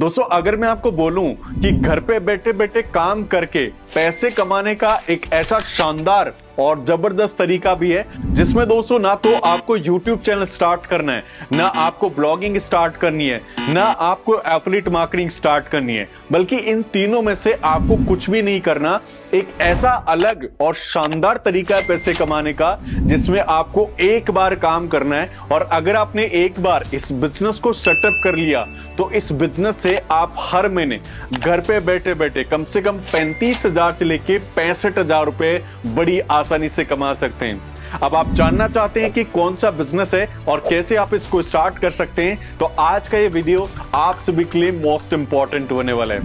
दोस्तों अगर मैं आपको बोलूं कि घर पे बैठे बैठे काम करके पैसे कमाने का एक ऐसा शानदार और जबरदस्त तरीका भी है जिसमें दोस्तों ना तो आपको YouTube चैनल स्टार्ट करना है ना आपको ब्लॉगिंग स्टार्ट करनी है ना आपको एफिलेट मार्केटिंग स्टार्ट करनी है बल्कि इन तीनों में से आपको कुछ भी नहीं करना एक ऐसा अलग और शानदार तरीका है पैसे कमाने का जिसमें आपको एक बार काम करना है और अगर आपने एक बार इस बिजनेस को सेटअप कर लिया तो इस बिजनेस से आप हर महीने घर पे बैठे बैठे कम से कम पैंतीस हजार से लेके पैंसठ हजार रुपए बड़ी आसान आसानी से कमा सकते हैं अब आप जानना चाहते हैं कि कौन सा बिजनेस है और कैसे आप इसको स्टार्ट कर सकते हैं तो आज का ये वीडियो आप सभी के लिए मोस्ट इंपॉर्टेंट होने वाला है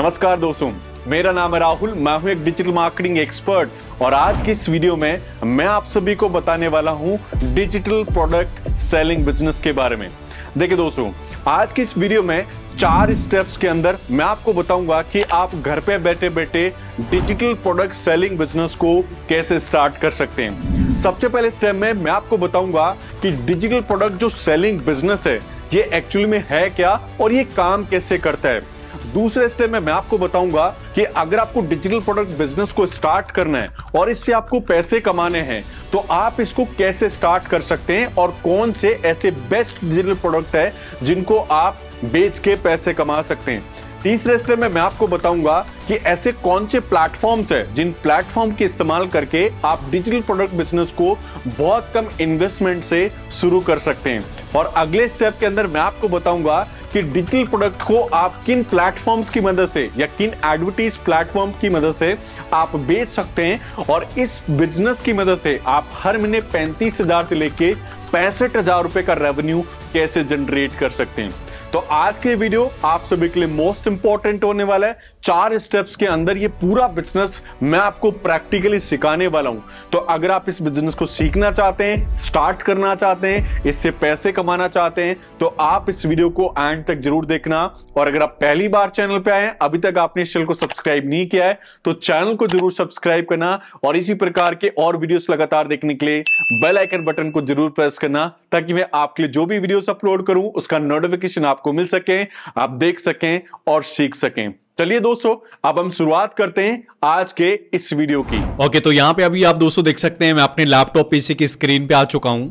नमस्कार दोस्तों मेरा नाम है राहुल मैं हूं एक डिजिटल मार्केटिंग एक्सपर्ट और आज की इस वीडियो में मैं आप सभी को बताने वाला हूं डिजिटल प्रोडक्ट सेलिंग बिजनेस के बारे में देखिए दोस्तों आज की इस वीडियो में चार स्टेप्स के अंदर मैं आपको बताऊंगा कि आप घर पे बैठे बैठे डिजिटल प्रोडक्ट सेलिंग बिजनेस को कैसे स्टार्ट कर सकते हैं सबसे पहले स्टेप में मैं आपको बताऊंगा कि डिजिटल प्रोडक्ट जो सेलिंग बिजनेस है ये एक्चुअली में है क्या और ये काम कैसे करता है दूसरे स्टेप में मैं आपको बताऊंगा कि अगर आपको डिजिटल प्रोडक्ट बिजनेस को स्टार्ट करना है और इससे आपको पैसे कमाने हैं तो आप इसको कैसे स्टार्ट कर सकते हैं और कौन से ऐसे बेस्ट डिजिटल प्रोडक्ट है जिनको आप बेच के पैसे कमा सकते हैं तीसरे स्टेप में मैं आपको बताऊंगा कि ऐसे कौन से प्लेटफॉर्म्स हैं जिन प्लेटफॉर्म के इस्तेमाल करके आप डिजिटल प्रोडक्ट बिजनेस को बहुत कम इन्वेस्टमेंट से शुरू कर सकते हैं और अगले स्टेप के अंदर मैं आपको बताऊंगा कि डिजिटल प्रोडक्ट को आप किन प्लेटफॉर्म्स की मदद से या किन एडवर्टीज प्लेटफॉर्म की मदद से आप बेच सकते हैं और इस बिजनेस की मदद से आप हर महीने पैंतीस हजार से लेके पैंसठ हजार रुपए का रेवेन्यू कैसे जनरेट कर सकते हैं तो आज के वीडियो आप सभी के लिए मोस्ट इंपॉर्टेंट होने वाला है चार स्टेप्स के अंदर ये पूरा बिजनेस मैं आपको प्रैक्टिकली सिखाने वाला हूं तो अगर आप इस बिजनेस को सीखना चाहते हैं स्टार्ट करना चाहते हैं इससे पैसे कमाना चाहते हैं तो आप इस वीडियो को एंड तक जरूर देखना और अगर आप पहली बार चैनल पर आए अभी तक आपने इस चैनल को सब्सक्राइब नहीं किया है तो चैनल को जरूर सब्सक्राइब करना और इसी प्रकार के और वीडियो लगातार देखने के लिए बेल आइकन बटन को जरूर प्रेस करना ताकि मैं आपके लिए जो भी वीडियो अपलोड करूं उसका नोटिफिकेशन आपको आपको मिल सकें आप देख सकें और सीख सकें चलिए दोस्तों अब हम शुरुआत करते हैं आज के इस वीडियो की ओके okay, तो यहाँ पे अभी आप दोस्तों देख सकते हैं मैं अपने लैपटॉप पीसी की स्क्रीन पे आ चुका हूं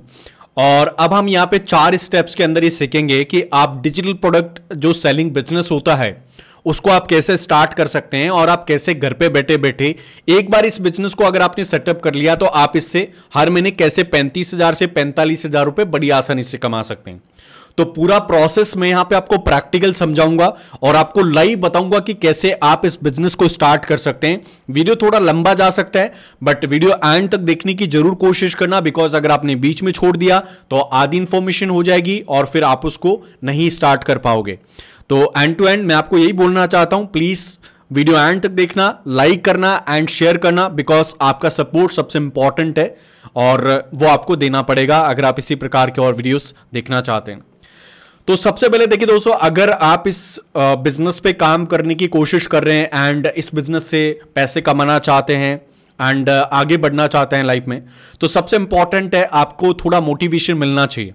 और अब हम यहाँ पे चार स्टेप्स के अंदर ये सीखेंगे कि आप डिजिटल प्रोडक्ट जो सेलिंग बिजनेस होता है उसको आप कैसे स्टार्ट कर सकते हैं और आप कैसे घर पे बैठे बैठे एक बार इस बिजनेस को अगर आपने सेटअप कर लिया तो आप इससे हर महीने कैसे पैंतीस हजार से पैंतालीस हजार रुपए बड़ी आसानी से कमा सकते हैं तो पूरा प्रोसेस मैं यहां पे आपको प्रैक्टिकल समझाऊंगा और आपको लाइव बताऊंगा कि कैसे आप इस बिजनेस को स्टार्ट कर सकते हैं वीडियो थोड़ा लंबा जा सकता है बट वीडियो एंड तक देखने की जरूर कोशिश करना बिकॉज अगर आपने बीच में छोड़ दिया तो आधी इंफॉर्मेशन हो जाएगी और फिर आप उसको नहीं स्टार्ट कर पाओगे तो एंड टू एंड मैं आपको यही बोलना चाहता हूं प्लीज वीडियो एंड तक देखना लाइक करना एंड शेयर करना बिकॉज आपका सपोर्ट सबसे इंपॉर्टेंट है और वो आपको देना पड़ेगा अगर आप इसी प्रकार के और वीडियोस देखना चाहते हैं तो सबसे पहले देखिए दोस्तों अगर आप इस बिजनेस पे काम करने की कोशिश कर रहे हैं एंड इस बिजनेस से पैसे कमाना चाहते हैं एंड आगे बढ़ना चाहते हैं लाइफ में तो सबसे इंपॉर्टेंट है आपको थोड़ा मोटिवेशन मिलना चाहिए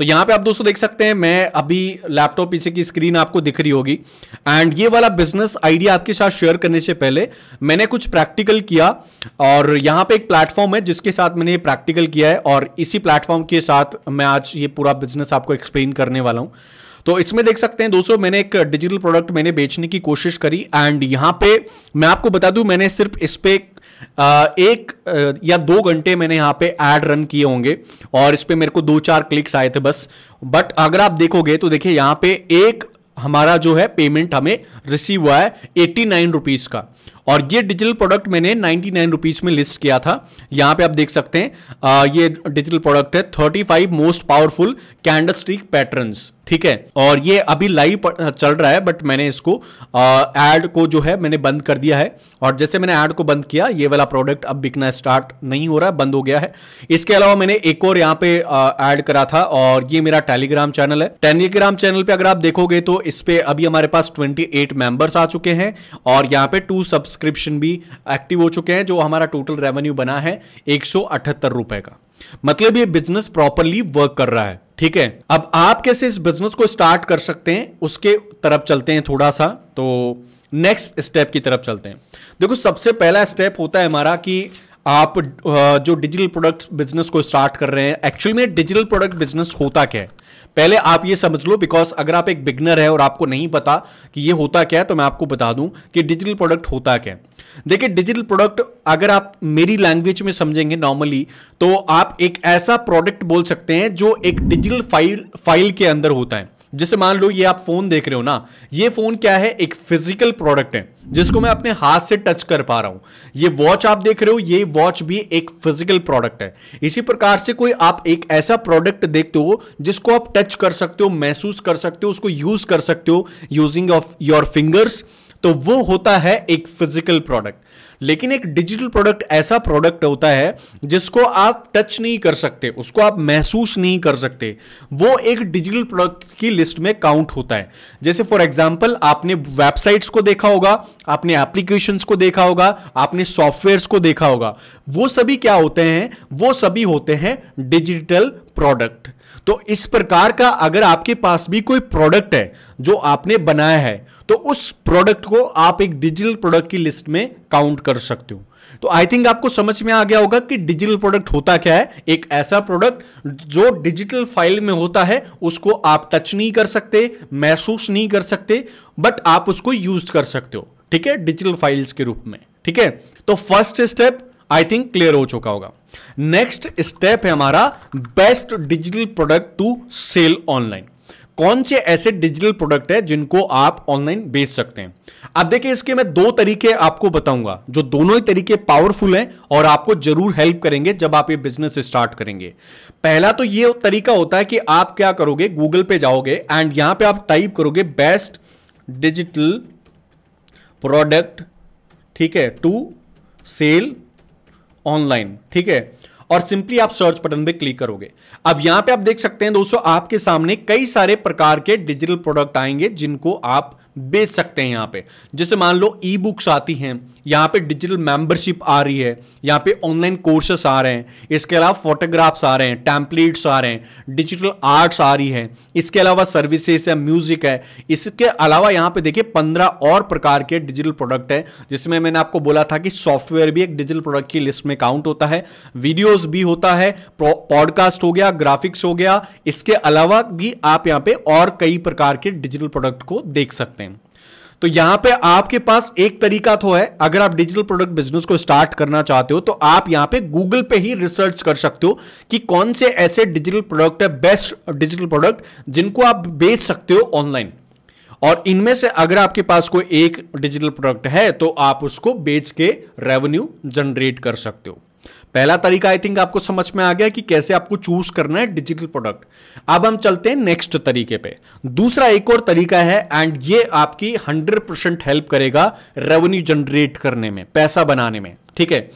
तो यहां पे आप दोस्तों देख सकते हैं मैं अभी लैपटॉप पीछे की स्क्रीन आपको दिख रही होगी एंड ये वाला बिजनेस आइडिया आपके साथ शेयर करने से पहले मैंने कुछ प्रैक्टिकल किया और यहां पे एक प्लेटफॉर्म है जिसके साथ मैंने ये प्रैक्टिकल किया है और इसी प्लेटफॉर्म के साथ मैं आज ये पूरा बिजनेस आपको एक्सप्लेन करने वाला हूं तो इसमें देख सकते हैं दोस्तों मैंने एक डिजिटल प्रोडक्ट मैंने बेचने की कोशिश करी एंड यहां पे मैं आपको बता दूं मैंने सिर्फ इस पे एक या दो घंटे मैंने यहां पे एड रन किए होंगे और इस पे मेरे को दो चार क्लिक्स आए थे बस बट अगर आप देखोगे तो देखिए यहां पे एक हमारा जो है पेमेंट हमें रिसीव हुआ है एट्टी नाइन रुपीज का और ये डिजिटल प्रोडक्ट मैंने नाइनटी नाइन रुपीज़ में लिस्ट किया था यहाँ पे आप देख सकते हैं आ, ये डिजिटल प्रोडक्ट है thirty five most powerful candlestick pattern ठीक है और ये अभी लाइव चल रहा है बट मैंने इसको एड को जो है मैंने बंद कर दिया है और जैसे मैंने एड को बंद किया ये वाला प्रोडक्ट अब बिकना स्टार्ट नहीं हो रहा है बंद हो गया है इसके अलावा मैंने एक और यहाँ पे एड करा था और ये मेरा टेलीग्राम चैनल है टेलीग्राम चैनल पे अगर आप देखोगे तो इस पे अभी हमारे पास ट्वेंटी एट मेंबर्स आ चुके हैं और यहाँ पे टू सब्स सब्सक्रिप्शन भी एक्टिव हो चुके हैं जो हमारा टोटल रेवेन्यू बना है एक रुपए का मतलब ये बिजनेस प्रॉपरली वर्क कर रहा है ठीक है अब आप कैसे इस बिजनेस को स्टार्ट कर सकते हैं उसके तरफ चलते हैं थोड़ा सा तो नेक्स्ट स्टेप की तरफ चलते हैं देखो सबसे पहला स्टेप होता है हमारा कि आप जो डिजिटल प्रोडक्ट बिजनेस को स्टार्ट कर रहे हैं एक्चुअली में डिजिटल प्रोडक्ट बिजनेस होता क्या है पहले आप ये समझ लो बिकॉज अगर आप एक बिगनर है और आपको नहीं पता कि ये होता क्या है तो मैं आपको बता दूं कि डिजिटल प्रोडक्ट होता क्या है देखिए डिजिटल प्रोडक्ट अगर आप मेरी लैंग्वेज में समझेंगे नॉर्मली तो आप एक ऐसा प्रोडक्ट बोल सकते हैं जो एक डिजिटल फाइल फाइल के अंदर होता है जैसे मान लो ये आप फोन देख रहे हो ना ये फोन क्या है एक फिजिकल प्रोडक्ट है जिसको मैं अपने हाथ से टच कर पा रहा हूं ये वॉच आप देख रहे हो ये वॉच भी एक फिजिकल प्रोडक्ट है इसी प्रकार से कोई आप एक ऐसा प्रोडक्ट देखते हो जिसको आप टच कर सकते हो महसूस कर सकते हो उसको यूज कर सकते हो यूजिंग ऑफ योर फिंगर्स तो वो होता है एक फिजिकल प्रोडक्ट लेकिन एक डिजिटल प्रोडक्ट ऐसा प्रोडक्ट होता है जिसको आप टच नहीं कर सकते उसको आप महसूस नहीं कर सकते वो एक डिजिटल प्रोडक्ट की लिस्ट में काउंट होता है जैसे फॉर एग्जाम्पल आपने वेबसाइट्स को देखा होगा आपने एप्लीकेशन को देखा होगा आपने सॉफ्टवेयर को देखा होगा वो सभी क्या होते हैं वो सभी होते हैं डिजिटल प्रोडक्ट तो इस प्रकार का अगर आपके पास भी कोई प्रोडक्ट है जो आपने बनाया है तो उस प्रोडक्ट को आप एक डिजिटल प्रोडक्ट की लिस्ट में काउंट कर सकते हो तो आई थिंक आपको समझ में आ गया होगा कि डिजिटल प्रोडक्ट होता क्या है एक ऐसा प्रोडक्ट जो डिजिटल फाइल में होता है उसको आप टच नहीं कर सकते महसूस नहीं कर सकते बट आप उसको यूज कर सकते हो ठीक है डिजिटल फाइल्स के रूप में ठीक है तो first step I think clear हो चुका होगा नेक्स्ट स्टेप है हमारा best digital product to sell online कौन से ऐसे डिजिटल प्रोडक्ट है जिनको आप ऑनलाइन बेच सकते हैं अब देखिए इसके मैं दो तरीके आपको बताऊंगा जो दोनों ही तरीके पावरफुल हैं और आपको जरूर हेल्प करेंगे जब आप ये बिजनेस स्टार्ट करेंगे पहला तो ये तरीका होता है कि आप क्या करोगे गूगल पे जाओगे एंड यहां पे आप टाइप करोगे बेस्ट डिजिटल प्रोडक्ट ठीक है टू सेल ऑनलाइन ठीक है और सिंपली आप सर्च बटन पे क्लिक करोगे अब यहां पे आप देख सकते हैं दोस्तों आपके सामने कई सारे प्रकार के डिजिटल प्रोडक्ट आएंगे जिनको आप बेच सकते हैं यहां पे जैसे मान लो ई बुक्स आती हैं यहाँ पे डिजिटल मेंबरशिप आ रही है यहाँ पे ऑनलाइन कोर्सेस आ रहे हैं इसके अलावा फोटोग्राफ्स आ रहे हैं टैम्पलेट्स आ रहे हैं डिजिटल आर्ट्स आ रही है इसके अलावा सर्विसेज है म्यूजिक है इसके अलावा यहाँ पे देखिए पंद्रह और प्रकार के डिजिटल प्रोडक्ट है जिसमें मैंने आपको बोला था कि सॉफ्टवेयर भी एक डिजिटल प्रोडक्ट की लिस्ट में काउंट होता है वीडियोज भी होता है पॉडकास्ट हो गया ग्राफिक्स हो गया इसके अलावा भी आप यहाँ पे और कई प्रकार के डिजिटल प्रोडक्ट को देख सकते हैं तो यहां पे आपके पास एक तरीका तो है अगर आप डिजिटल प्रोडक्ट बिजनेस को स्टार्ट करना चाहते हो तो आप यहां पे गूगल पे ही रिसर्च कर सकते हो कि कौन से ऐसे डिजिटल प्रोडक्ट है बेस्ट डिजिटल प्रोडक्ट जिनको आप बेच सकते हो ऑनलाइन और इनमें से अगर आपके पास कोई एक डिजिटल प्रोडक्ट है तो आप उसको बेच के रेवेन्यू जनरेट कर सकते हो पहला तरीका आई थिंक आपको समझ में आ गया कि कैसे आपको चूज करना है डिजिटल प्रोडक्ट अब हम चलते हैं नेक्स्ट तरीके पे दूसरा एक और तरीका है एंड ये आपकी 100 परसेंट हेल्प करेगा रेवेन्यू जनरेट करने में पैसा बनाने में ठीक है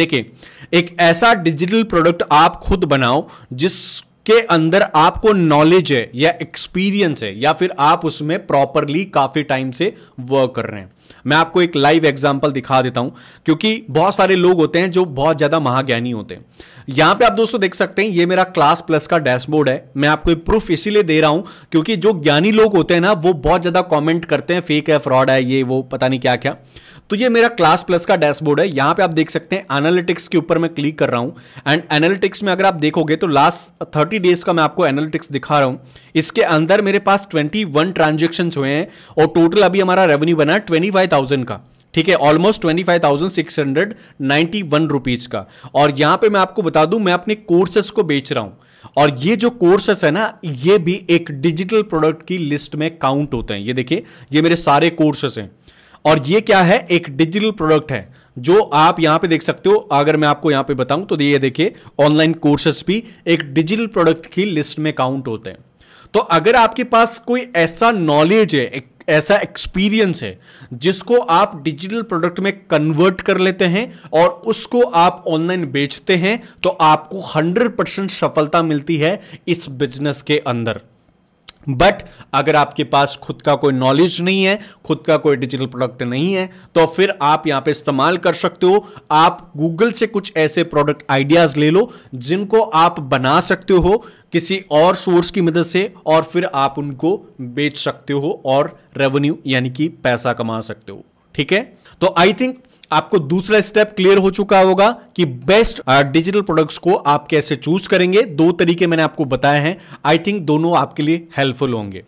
देखिए एक ऐसा डिजिटल प्रोडक्ट आप खुद बनाओ जिस के अंदर आपको नॉलेज है या एक्सपीरियंस है या फिर आप उसमें प्रॉपरली काफी टाइम से वर्क कर रहे हैं मैं आपको एक लाइव एग्जांपल दिखा देता हूं क्योंकि बहुत सारे लोग होते हैं जो बहुत ज्यादा महाज्ञानी होते हैं यहां पे आप दोस्तों देख सकते हैं ये मेरा क्लास प्लस का डैशबोर्ड है मैं आपको एक प्रूफ इसीलिए दे रहा हूं क्योंकि जो ज्ञानी लोग होते हैं ना वो बहुत ज्यादा कॉमेंट करते हैं फेक है फ्रॉड है ये वो पता नहीं क्या क्या तो ये मेरा क्लास प्लस का डैशबोर्ड है यहां पे आप देख सकते हैं एनालिटिक्स के ऊपर मैं क्लिक कर रहा हूँ एंड एनालिटिक्स में अगर आप देखोगे तो लास्ट थर्टी डेज का मैं आपको एनालिटिक्स दिखा रहा हूं इसके अंदर मेरे पास ट्वेंटी वन हुए हैं और टोटल अभी हमारा रेवेन्यू बना है ट्वेंटी फाइव थाउजेंड का ठीक है almost twenty five thousand six hundred ninety one rupees का और यहां पे मैं आपको बता दूं मैं अपने कोर्सेस को बेच रहा हूं और ये जो कोर्सेस है ना ये भी एक डिजिटल प्रोडक्ट की लिस्ट में काउंट होते हैं ये देखिए ये मेरे सारे कोर्सेस हैं और ये क्या है एक डिजिटल प्रोडक्ट है जो आप यहां पे देख सकते हो अगर मैं आपको यहां पे बताऊं तो ये देखिए ऑनलाइन कोर्सेस भी एक डिजिटल प्रोडक्ट की लिस्ट में काउंट होते हैं तो अगर आपके पास कोई ऐसा नॉलेज है एक ऐसा एक्सपीरियंस है जिसको आप डिजिटल प्रोडक्ट में कन्वर्ट कर लेते हैं और उसको आप ऑनलाइन बेचते हैं तो आपको 100 परसेंट सफलता मिलती है इस बिजनेस के अंदर बट अगर आपके पास खुद का कोई नॉलेज नहीं है खुद का कोई डिजिटल प्रोडक्ट नहीं है तो फिर आप यहां पे इस्तेमाल कर सकते हो आप गूगल से कुछ ऐसे प्रोडक्ट आइडियाज ले लो जिनको आप बना सकते हो किसी और सोर्स की मदद से और फिर आप उनको बेच सकते हो और रेवेन्यू यानी कि पैसा कमा सकते हो ठीक है तो आई थिंक आपको दूसरा स्टेप क्लियर हो चुका होगा कि बेस्ट डिजिटल प्रोडक्ट्स को आप कैसे चूज करेंगे दो तरीके मैंने आपको बताए हैं आई थिंक दोनों आपके लिए हेल्पफुल होंगे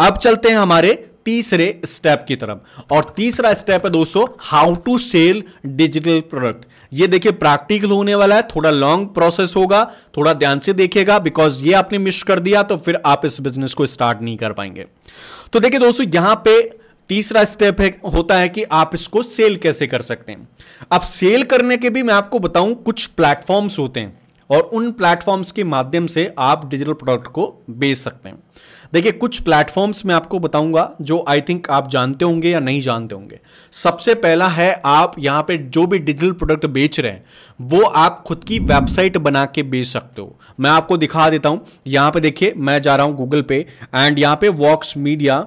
अब चलते हैं हमारे तीसरे स्टेप की तरफ और तीसरा स्टेप है दोस्तों how to sell digital product ये देखिए प्रैक्टिकल होने वाला है थोड़ा लॉन्ग प्रोसेस होगा थोड़ा ध्यान से देखेगा बिकॉज ये आपने मिस कर दिया तो फिर आप इस बिजनेस को स्टार्ट नहीं कर पाएंगे तो देखिए दोस्तों यहां पे तीसरा स्टेप है होता है कि आप इसको सेल कैसे कर सकते हैं अब सेल करने के भी मैं आपको बताऊं कुछ प्लेटफॉर्म्स होते हैं और उन प्लेटफॉर्म्स के माध्यम से आप डिजिटल प्रोडक्ट को बेच सकते हैं देखिए कुछ प्लेटफॉर्म्स मैं आपको बताऊंगा जो आई थिंक आप जानते होंगे या नहीं जानते होंगे सबसे पहला है आप यहाँ पे जो भी डिजिटल प्रोडक्ट बेच रहे हैं वो आप खुद की वेबसाइट बना के बेच सकते हो मैं आपको दिखा देता हूँ यहाँ पे देखिए मैं जा रहा हूँ गूगल पे एंड यहाँ पे वॉक्स मीडिया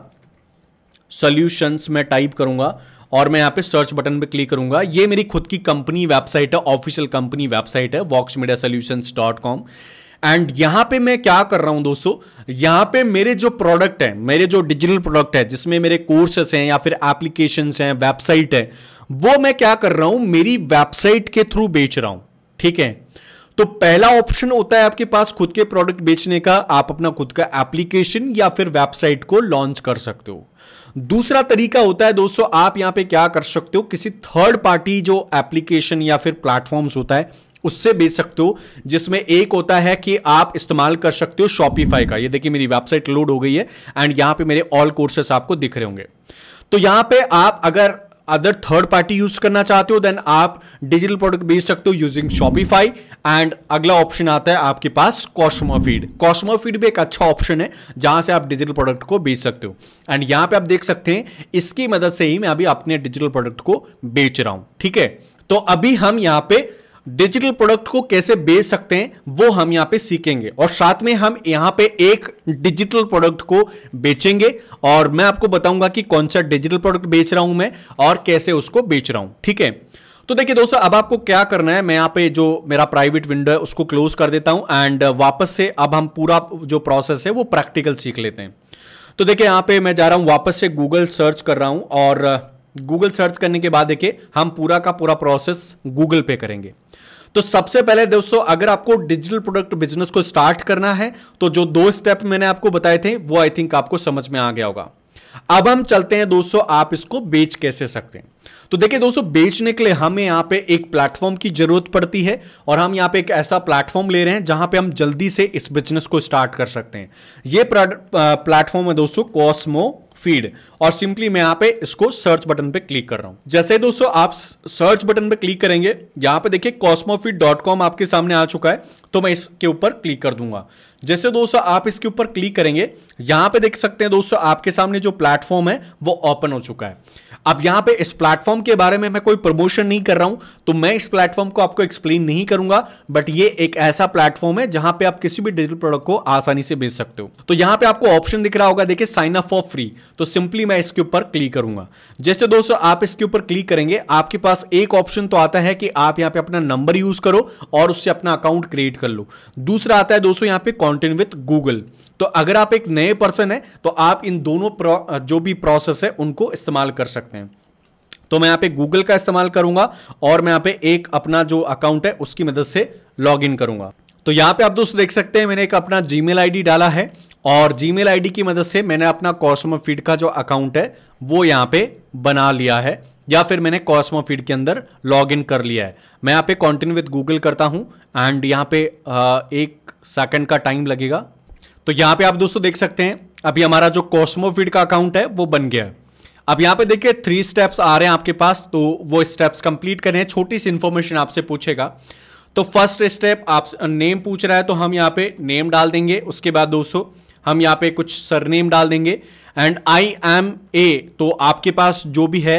सॉल्यूशंस में टाइप करूंगा और मैं यहाँ पे सर्च बटन पे क्लिक करूंगा ये मेरी खुद की कंपनी वेबसाइट है ऑफिशियल कंपनी वेबसाइट है Vox media solutions dot com and यहाँ पे मैं क्या कर रहा हूँ दोस्तों यहाँ पे मेरे जो प्रोडक्ट है मेरे जो डिजिटल प्रोडक्ट है जिसमें मेरे कोर्सेस हैं या फिर एप्लीकेशन हैं वेबसाइट है वो मैं क्या कर रहा हूँ मेरी वेबसाइट के थ्रू बेच रहा हूँ ठीक है तो पहला ऑप्शन होता है आपके पास खुद के प्रोडक्ट बेचने का आप अपना खुद का एप्लीकेशन या फिर वेबसाइट को लॉन्च कर सकते हो दूसरा तरीका होता है दोस्तों आप यहां पे क्या कर सकते हो किसी थर्ड पार्टी जो एप्लीकेशन या फिर प्लेटफॉर्म्स होता है उससे बेच सकते हो जिसमें एक होता है कि आप इस्तेमाल कर सकते हो शॉपिफाई का ये देखिए मेरी वेबसाइट लोड हो गई है एंड यहां पे मेरे ऑल कोर्सेस आपको दिख रहे होंगे तो यहां पे आप अगर अदर थर्ड पार्टी यूज करना चाहते हो देन आप डिजिटल प्रोडक्ट बेच सकते हो यूजिंग शॉपिफाई एंड अगला ऑप्शन आता है आपके पास कॉस्मो फीड कॉस्मो फीड भी एक अच्छा ऑप्शन है जहां से आप डिजिटल प्रोडक्ट को बेच सकते हो एंड यहां पे आप देख सकते हैं इसकी मदद से ही मैं अभी अपने डिजिटल प्रोडक्ट को बेच रहा हूं ठीक है तो अभी हम यहां पर डिजिटल प्रोडक्ट को कैसे बेच सकते हैं वो हम यहां पे सीखेंगे और साथ में हम यहां पे एक डिजिटल प्रोडक्ट को बेचेंगे और मैं आपको बताऊंगा कि कौन सा डिजिटल प्रोडक्ट बेच रहा हूं मैं और कैसे उसको बेच रहा हूं ठीक है तो देखिए दोस्तों अब आपको क्या करना है मैं यहां पे जो मेरा प्राइवेट विंडो है उसको क्लोज कर देता हूं एंड वापस से अब हम पूरा जो प्रोसेस है वो प्रैक्टिकल सीख लेते हैं तो देखिए यहां पे मैं जा रहा हूं वापस से गूगल सर्च कर रहा हूं और गूगल सर्च करने के बाद देखिए हम पूरा का पूरा प्रोसेस गूगल पे करेंगे तो सबसे पहले दोस्तों अगर आपको डिजिटल प्रोडक्ट बिजनेस को स्टार्ट करना है तो जो दो स्टेप मैंने आपको बताए थे वो आई थिंक आपको समझ में आ गया होगा अब हम चलते हैं दोस्तों आप इसको बेच कैसे सकते हैं तो देखिए दोस्तों बेचने के लिए हमें यहाँ पे एक प्लेटफॉर्म की जरूरत पड़ती है और हम यहाँ पे एक ऐसा प्लेटफॉर्म ले रहे हैं जहां पे हम जल्दी से इस बिजनेस को स्टार्ट कर सकते हैं ये प्लेटफॉर्म है दोस्तों कॉस्मो फीड और सिंपली मैं यहाँ पे इसको सर्च बटन पे क्लिक कर रहा हूं जैसे दोस्तों आप सर्च बटन पे क्लिक करेंगे यहाँ पे देखिए कॉस्मोफीड डॉट कॉम आपके सामने आ चुका है तो मैं इसके ऊपर क्लिक कर दूंगा जैसे दोस्तों आप इसके ऊपर क्लिक करेंगे यहां पे देख सकते हैं दोस्तों आपके सामने जो प्लेटफॉर्म है वो ओपन हो चुका है अब यहां पे इस प्लेटफॉर्म के बारे में मैं कोई प्रमोशन नहीं कर रहा हूं तो मैं इस प्लेटफॉर्म को आपको एक्सप्लेन नहीं करूंगा बट ये एक ऐसा प्लेटफॉर्म है जहां पे आप किसी भी डिजिटल प्रोडक्ट को आसानी से बेच सकते हो तो यहां पे आपको ऑप्शन दिख रहा होगा देखिए साइन अप फॉर फ्री तो सिंपली मैं इसके ऊपर क्लिक करूंगा जैसे दोस्तों आप इसके ऊपर क्लिक करेंगे आपके पास एक ऑप्शन तो आता है कि आप यहां पर अपना नंबर यूज करो और उससे अपना अकाउंट क्रिएट कर लो दूसरा आता है दोस्तों यहां पर कॉन्टेंट विथ गूगल तो अगर आप एक नए पर्सन है तो आप इन दोनों जो भी प्रोसेस है उनको इस्तेमाल कर सकते हैं तो मैं यहां पे गूगल का इस्तेमाल करूंगा और मैं यहां पे एक अपना जो अकाउंट है उसकी मदद से लॉग इन करूंगा तो यहां पे आप दोस्तों देख सकते हैं मैंने एक अपना जी मेल डाला है और जीमेल आईडी की मदद से मैंने अपना कॉस्मो फीड का जो अकाउंट है वो यहां पे बना लिया है या फिर मैंने कॉस्मो फीड के अंदर लॉग इन कर लिया है मैं यहां पे कॉन्टिन्यू विद गूगल करता हूं एंड यहां पे एक सेकंड का टाइम लगेगा तो यहां पे आप दोस्तों देख सकते हैं अभी हमारा जो कॉस्मोफीड का अकाउंट है वो बन गया है अब यहां पे देखिए थ्री स्टेप्स आ रहे हैं आपके पास तो वो स्टेप्स कंप्लीट करें छोटी सी इंफॉर्मेशन आपसे पूछेगा तो फर्स्ट स्टेप आप नेम पूछ रहा है तो हम यहाँ पे नेम डाल देंगे उसके बाद दोस्तों हम यहाँ पे कुछ सरनेम डाल देंगे एंड आई एम ए तो आपके पास जो भी है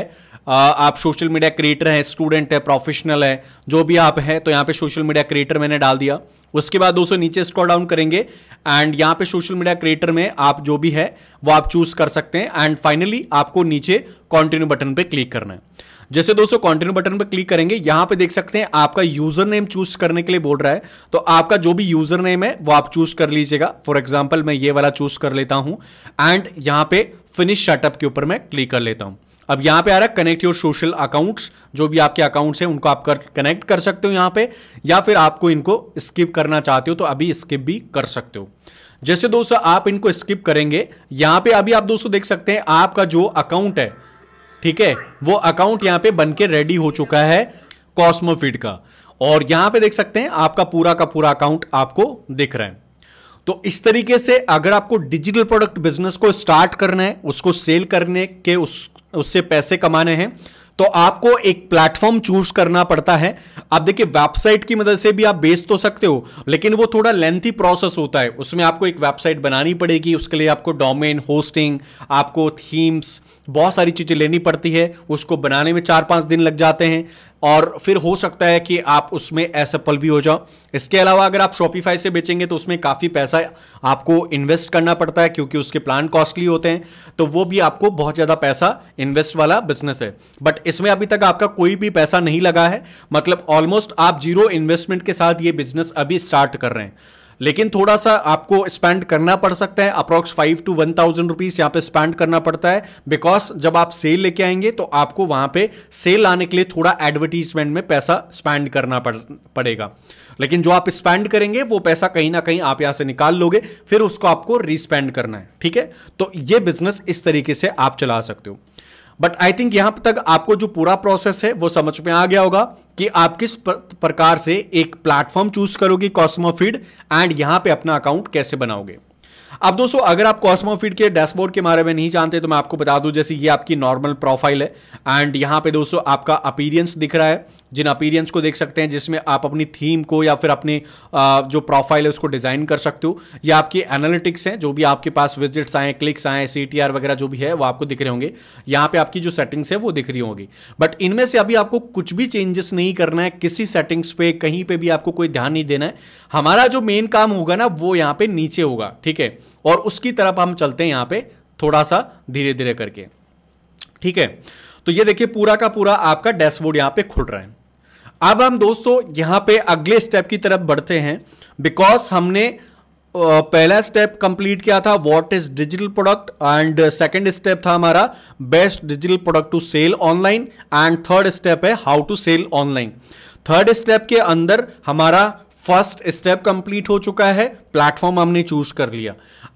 आप सोशल मीडिया क्रिएटर हैं स्टूडेंट है प्रोफेशनल है जो भी आप हैं तो यहाँ पे सोशल मीडिया क्रिएटर मैंने डाल दिया उसके बाद दोस्तों नीचे स्क्रॉल डाउन करेंगे एंड यहां पे सोशल मीडिया क्रिएटर में आप जो भी है वो आप चूज कर सकते हैं एंड फाइनली आपको नीचे कंटिन्यू बटन पे क्लिक करना है जैसे दोस्तों कंटिन्यू बटन पर क्लिक करेंगे यहां पे देख सकते हैं आपका यूजर नेम चूज करने के लिए बोल रहा है तो आपका जो भी यूजर नेम है वो आप चूज कर लीजिएगा फॉर एग्जाम्पल मैं ये वाला चूज कर लेता हूं एंड यहां पे फिनिश सेटअप के ऊपर मैं क्लिक कर लेता हूं अब यहां पे आ रहा है कनेक्ट योर सोशल अकाउंट्स जो भी आपके अकाउंट्स हैं उनको आप कर कनेक्ट कर सकते हो यहां पे या फिर आपको इनको स्किप करना चाहते हो तो अभी स्किप भी कर सकते हो जैसे दोस्तों आप इनको स्किप करेंगे यहां पे अभी आप दोस्तों देख सकते हैं आपका जो अकाउंट है ठीक है वो अकाउंट यहां पे बन के रेडी हो चुका है कॉस्मोफिड का और यहां पे देख सकते हैं आपका पूरा का पूरा अकाउंट आपको दिख रहा है तो इस तरीके से अगर आपको डिजिटल प्रोडक्ट बिजनेस को स्टार्ट करना है उसको सेल करने के उस उससे पैसे कमाने हैं तो आपको एक प्लेटफॉर्म चूज करना पड़ता है आप देखिए वेबसाइट की मदद से भी आप बेच तो सकते हो लेकिन वो थोड़ा लेंथी प्रोसेस होता है उसमें आपको एक वेबसाइट बनानी पड़ेगी उसके लिए आपको डोमेन होस्टिंग आपको थीम्स बहुत सारी चीज़ें लेनी पड़ती है उसको बनाने में चार पांच दिन लग जाते हैं और फिर हो सकता है कि आप उसमें असफल भी हो जाओ इसके अलावा अगर आप शॉपिफाई से बेचेंगे तो उसमें काफ़ी पैसा आपको इन्वेस्ट करना पड़ता है क्योंकि उसके प्लान कॉस्टली होते हैं तो वो भी आपको बहुत ज़्यादा पैसा इन्वेस्ट वाला बिजनेस है बट इसमें अभी तक आपका कोई भी पैसा नहीं लगा है मतलब ऑलमोस्ट आप जीरो इन्वेस्टमेंट के साथ ये बिजनेस अभी स्टार्ट कर रहे हैं लेकिन थोड़ा सा आपको स्पेंड करना पड़ सकता है approx five two one thousand rupees यहां पर स्पेंड करना पड़ता है बिकॉज जब आप सेल लेके आएंगे तो आपको वहां पे सेल आने के लिए थोड़ा एडवर्टीजमेंट में पैसा स्पेंड करना पड़, पड़ेगा लेकिन जो आप स्पेंड करेंगे वो पैसा कहीं ना कहीं आप यहां से निकाल लोगे फिर उसको आपको रिस्पेंड करना है ठीक है तो ये बिजनेस इस तरीके से आप चला सकते हो बट आई थिंक यहां तक आपको जो पूरा प्रोसेस है वो समझ में आ गया होगा कि आप किस प्रकार से एक प्लेटफॉर्म चूज करोगे कॉस्मोफीड एंड यहां पे अपना अकाउंट कैसे बनाओगे अब दोस्तों अगर आप कॉस्मोफीड के डैशबोर्ड के बारे में नहीं जानते तो मैं आपको बता दूं जैसे ये आपकी नॉर्मल प्रोफाइल है एंड यहां पे दोस्तों आपका अपीरियंस दिख रहा है जिन अपीरियंस को देख सकते हैं जिसमें आप अपनी थीम को या फिर अपनी जो प्रोफाइल है उसको डिज़ाइन कर सकते हो या आपकी एनालिटिक्स हैं जो भी आपके पास विजिट्स आए क्लिक्स आए सी वगैरह जो भी है वो आपको दिख रहे होंगे यहाँ पे आपकी जो सेटिंग्स है वो दिख रही होंगी बट इनमें से अभी आपको कुछ भी चेंजेस नहीं करना है किसी सेटिंग्स पे कहीं पे भी आपको कोई ध्यान नहीं देना है हमारा जो मेन काम होगा ना वो यहाँ पे नीचे होगा ठीक है और उसकी तरफ हम चलते हैं यहाँ पे थोड़ा सा धीरे धीरे करके ठीक है तो ये देखिए पूरा का पूरा आपका डैशबोर्ड यहाँ पे खुल रहा है अब हम दोस्तों यहां पे अगले स्टेप की तरफ बढ़ते हैं बिकॉज हमने पहला स्टेप कंप्लीट किया था what is digital product and second step था हमारा best digital product to sell online and third step है how to sell online third step के अंदर हमारा फर्स्ट स्टेप कंप्लीट हो चुका है प्लेटफॉर्म हमने चूज कर लिया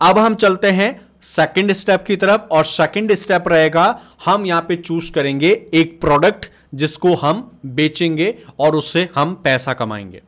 अब हम चलते हैं सेकंड स्टेप की तरफ और सेकंड स्टेप रहेगा हम यहां पे चूज करेंगे एक प्रोडक्ट जिसको हम बेचेंगे और उससे हम पैसा कमाएंगे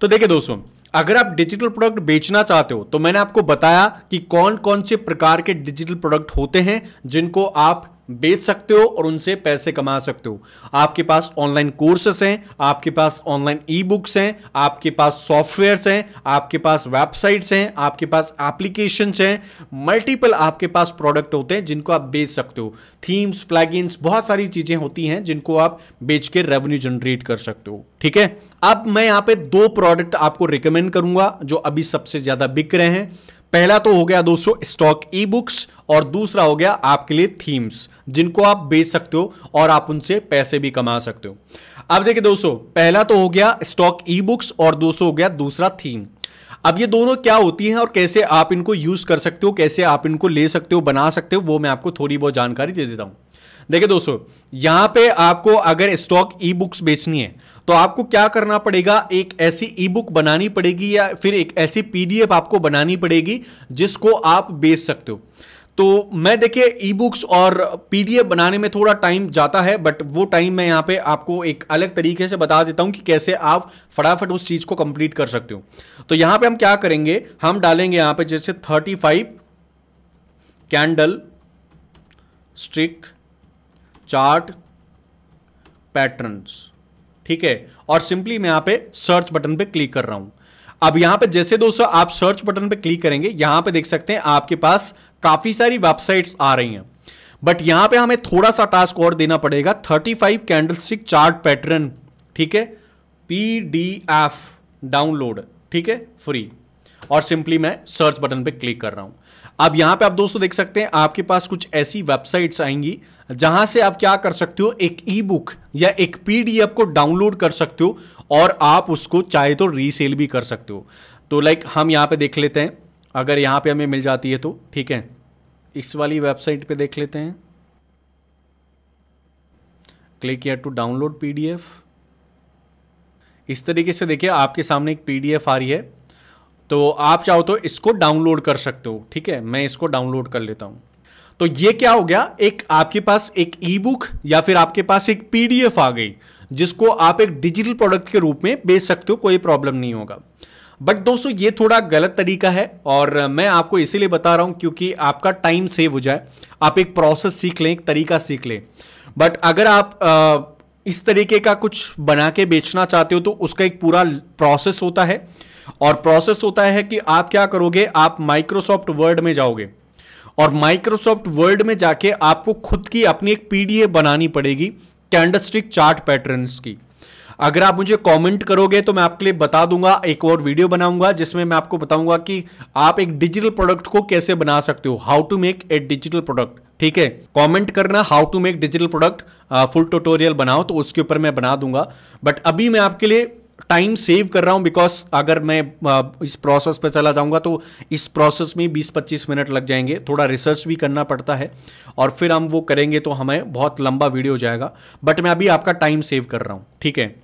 तो देखिए दोस्तों अगर आप डिजिटल प्रोडक्ट बेचना चाहते हो तो मैंने आपको बताया कि कौन कौन से प्रकार के डिजिटल प्रोडक्ट होते हैं जिनको आप बेच सकते हो और उनसे पैसे कमा सकते हो आपके पास ऑनलाइन कोर्सेस हैं आपके पास ऑनलाइन ई बुक्स हैं आपके पास सॉफ्टवेयर्स हैं आपके पास वेबसाइट्स हैं आपके पास एप्लीकेशंस हैं मल्टीपल आपके पास प्रोडक्ट होते हैं जिनको आप बेच सकते हो थीम्स प्लगइन्स बहुत सारी चीज़ें होती हैं जिनको आप बेच के रेवेन्यू जनरेट कर सकते हो ठीक है अब मैं यहाँ पे दो प्रोडक्ट आपको रिकमेंड करूंगा जो अभी सबसे ज़्यादा बिक रहे हैं पहला तो हो गया दोस्तों स्टॉक ई बुक्स और दूसरा हो गया आपके लिए थीम्स जिनको आप बेच सकते हो और आप उनसे पैसे भी कमा सकते हो अब देखिए दोस्तों पहला तो हो गया स्टॉक ई बुक्स और दोस्तों हो गया दूसरा थीम अब ये दोनों क्या होती हैं और कैसे आप इनको यूज कर सकते हो कैसे आप इनको ले सकते हो बना सकते हो वो मैं आपको थोड़ी बहुत जानकारी दे देता हूं देखिए दोस्तों यहां पे आपको अगर स्टॉक ई बुक्स बेचनी है तो आपको क्या करना पड़ेगा एक ऐसी ई बुक बनानी पड़ेगी या फिर एक ऐसी पीडीएफ आपको बनानी पड़ेगी जिसको आप बेच सकते हो तो मैं देखिए ई बुक्स और पीडीएफ बनाने में थोड़ा टाइम जाता है बट वो टाइम मैं यहाँ पे आपको एक अलग तरीके से बता देता हूँ कि कैसे आप फटाफट उस चीज़ को कंप्लीट कर सकते हो तो यहाँ पे हम क्या करेंगे हम डालेंगे यहाँ पे जैसे thirty five candle stick chart patterns ठीक है और सिंपली मैं यहाँ पे सर्च बटन पे क्लिक कर रहा हूँ अब यहां पे जैसे दोस्तों आप सर्च बटन पे क्लिक करेंगे यहां पे देख सकते हैं आपके पास काफ़ी सारी वेबसाइट्स आ रही हैं बट यहां पे हमें थोड़ा सा टास्क और देना पड़ेगा 35 कैंडल स्टिक चार्ट पैटर्न ठीक है पीडीएफ डाउनलोड ठीक है फ्री और सिंपली मैं सर्च बटन पे क्लिक कर रहा हूं अब यहां पे आप दोस्तों देख सकते हैं आपके पास कुछ ऐसी वेबसाइट्स आएंगी जहां से आप क्या कर सकते हो एक ई बुक या एक पीडीएफ को डाउनलोड कर सकते हो और आप उसको चाहे तो रीसेल भी कर सकते हो तो लाइक हम यहां पे देख लेते हैं अगर यहाँ पे हमें मिल जाती है तो ठीक है इस वाली वेबसाइट पे देख लेते हैं क्लिक किया टू डाउनलोड पीडीएफ इस तरीके से देखिए आपके सामने एक पीडीएफ आ रही है तो आप चाहो तो इसको डाउनलोड कर सकते हो ठीक है मैं इसको डाउनलोड कर लेता हूँ तो ये क्या हो गया एक आपके पास एक ई बुक या फिर आपके पास एक पीडीएफ आ गई जिसको आप एक डिजिटल प्रोडक्ट के रूप में बेच सकते हो कोई प्रॉब्लम नहीं होगा बट दोस्तों ये थोड़ा गलत तरीका है और मैं आपको इसीलिए बता रहा हूं क्योंकि आपका टाइम सेव हो जाए आप एक प्रोसेस सीख लें एक तरीका सीख लें बट अगर आप आ, इस तरीके का कुछ बना के बेचना चाहते हो तो उसका एक पूरा प्रोसेस होता है और प्रोसेस होता है कि आप क्या करोगे आप माइक्रोसॉफ्ट वर्ड में जाओगे और माइक्रोसॉफ्ट वर्ड में जाके आपको खुद की अपनी एक पीडीएफ बनानी पड़ेगी कैंडस्टिक चार्ट पैटर्न्स की अगर आप मुझे कमेंट करोगे तो मैं आपके लिए बता दूंगा एक और वीडियो बनाऊंगा जिसमें मैं आपको बताऊंगा कि आप एक डिजिटल प्रोडक्ट को कैसे बना सकते हो how to make a digital product ठीक है कमेंट करना how to make digital product full tutorial बनाओ तो उसके ऊपर मैं बना दूंगा बट अभी मैं आपके लिए टाइम सेव कर रहा हूं बिकॉज अगर मैं इस प्रोसेस पे चला जाऊंगा तो इस प्रोसेस में 20-25 मिनट लग जाएंगे थोड़ा रिसर्च भी करना पड़ता है और फिर हम वो करेंगे तो हमें बहुत लंबा वीडियो जाएगा बट मैं अभी आपका टाइम सेव कर रहा हूं ठीक है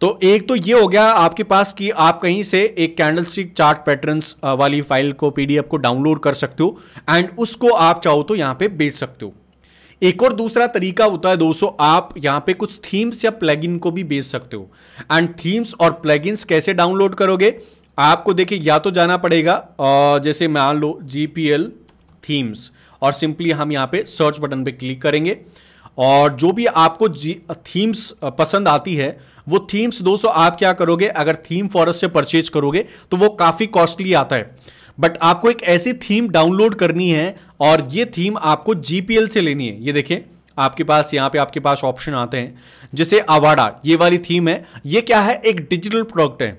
तो एक तो ये हो गया आपके पास कि आप कहीं से एक कैंडल स्टिक चार्ट पैटर्न्स वाली फाइल को पीडीएफ को डाउनलोड कर सकते हो एंड उसको आप चाहो तो यहां पे बेच सकते हो एक और दूसरा तरीका होता है दोस्तों आप यहां पे कुछ थीम्स या प्लगइन को भी बेच सकते हो एंड थीम्स और प्लगइन्स कैसे डाउनलोड करोगे आपको देखिए या तो जाना पड़ेगा जैसे मान लो जीपीएल थीम्स और सिंपली हम यहां पे सर्च बटन पे क्लिक करेंगे और जो भी आपको जी थीम्स पसंद आती है वो थीम्स दोस्तों आप क्या करोगे अगर थीम फॉरेस्ट से परचेज करोगे तो वो काफ़ी कॉस्टली आता है बट आपको एक ऐसी थीम डाउनलोड करनी है और ये थीम आपको जीपीएल से लेनी है ये देखिए आपके पास यहां पे आपके पास ऑप्शन आते हैं जैसे आवाड़ा ये वाली थीम है ये क्या है एक डिजिटल प्रोडक्ट है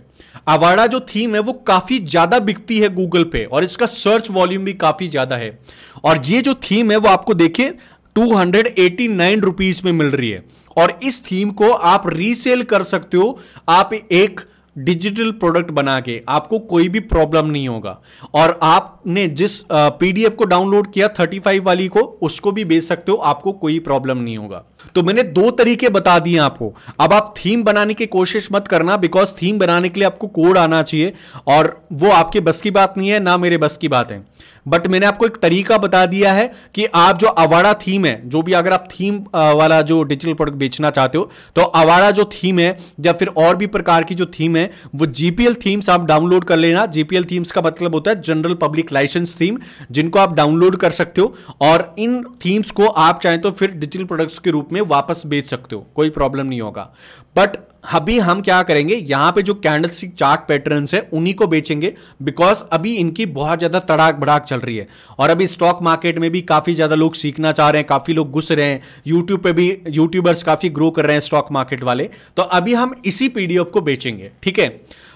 आवाड़ा जो थीम है वो काफी ज्यादा बिकती है गूगल पे और इसका सर्च वॉल्यूम भी काफी ज्यादा है और ये जो थीम है वो आपको देखिए टू हंड्रेड रुपीज में मिल रही है और इस थीम को आप रीसेल कर सकते हो आप एक डिजिटल प्रोडक्ट बना के आपको कोई भी प्रॉब्लम नहीं होगा और आपने जिस पीडीएफ को डाउनलोड किया थर्टी फाइव वाली को उसको भी बेच सकते हो आपको कोई प्रॉब्लम नहीं होगा तो मैंने दो तरीके बता दिए आपको अब आप थीम बनाने की कोशिश मत करना बिकॉज थीम बनाने के लिए आपको कोड आना चाहिए और वो आपके बस की बात नहीं है ना मेरे बस की बात है बट मैंने आपको एक तरीका बता दिया है कि आप जो अवाड़ा थीम है जो भी अगर आप थीम वाला जो डिजिटल प्रोडक्ट बेचना चाहते हो तो अवाड़ा जो थीम है या फिर और भी प्रकार की जो थीम है वो जीपीएल थीम्स आप डाउनलोड कर लेना जीपीएल थीम्स का मतलब होता है जनरल पब्लिक लाइसेंस थीम जिनको आप डाउनलोड कर सकते हो और इन थीम्स को आप चाहें तो फिर डिजिटल प्रोडक्ट्स के रूप में वापस बेच सकते हो कोई प्रॉब्लम नहीं होगा बट अभी हम क्या करेंगे यहां पे जो कैंडल स्टिक चार्ट पैटर्न है उन्हीं को बेचेंगे बिकॉज अभी इनकी बहुत ज्यादा तड़ाक भड़ाक चल रही है और अभी स्टॉक मार्केट में भी काफी ज्यादा लोग सीखना चाह रहे हैं काफी लोग घुस रहे हैं यूट्यूब पे भी यूट्यूबर्स काफी ग्रो कर रहे हैं स्टॉक मार्केट वाले तो अभी हम इसी पीडीएफ को बेचेंगे ठीक है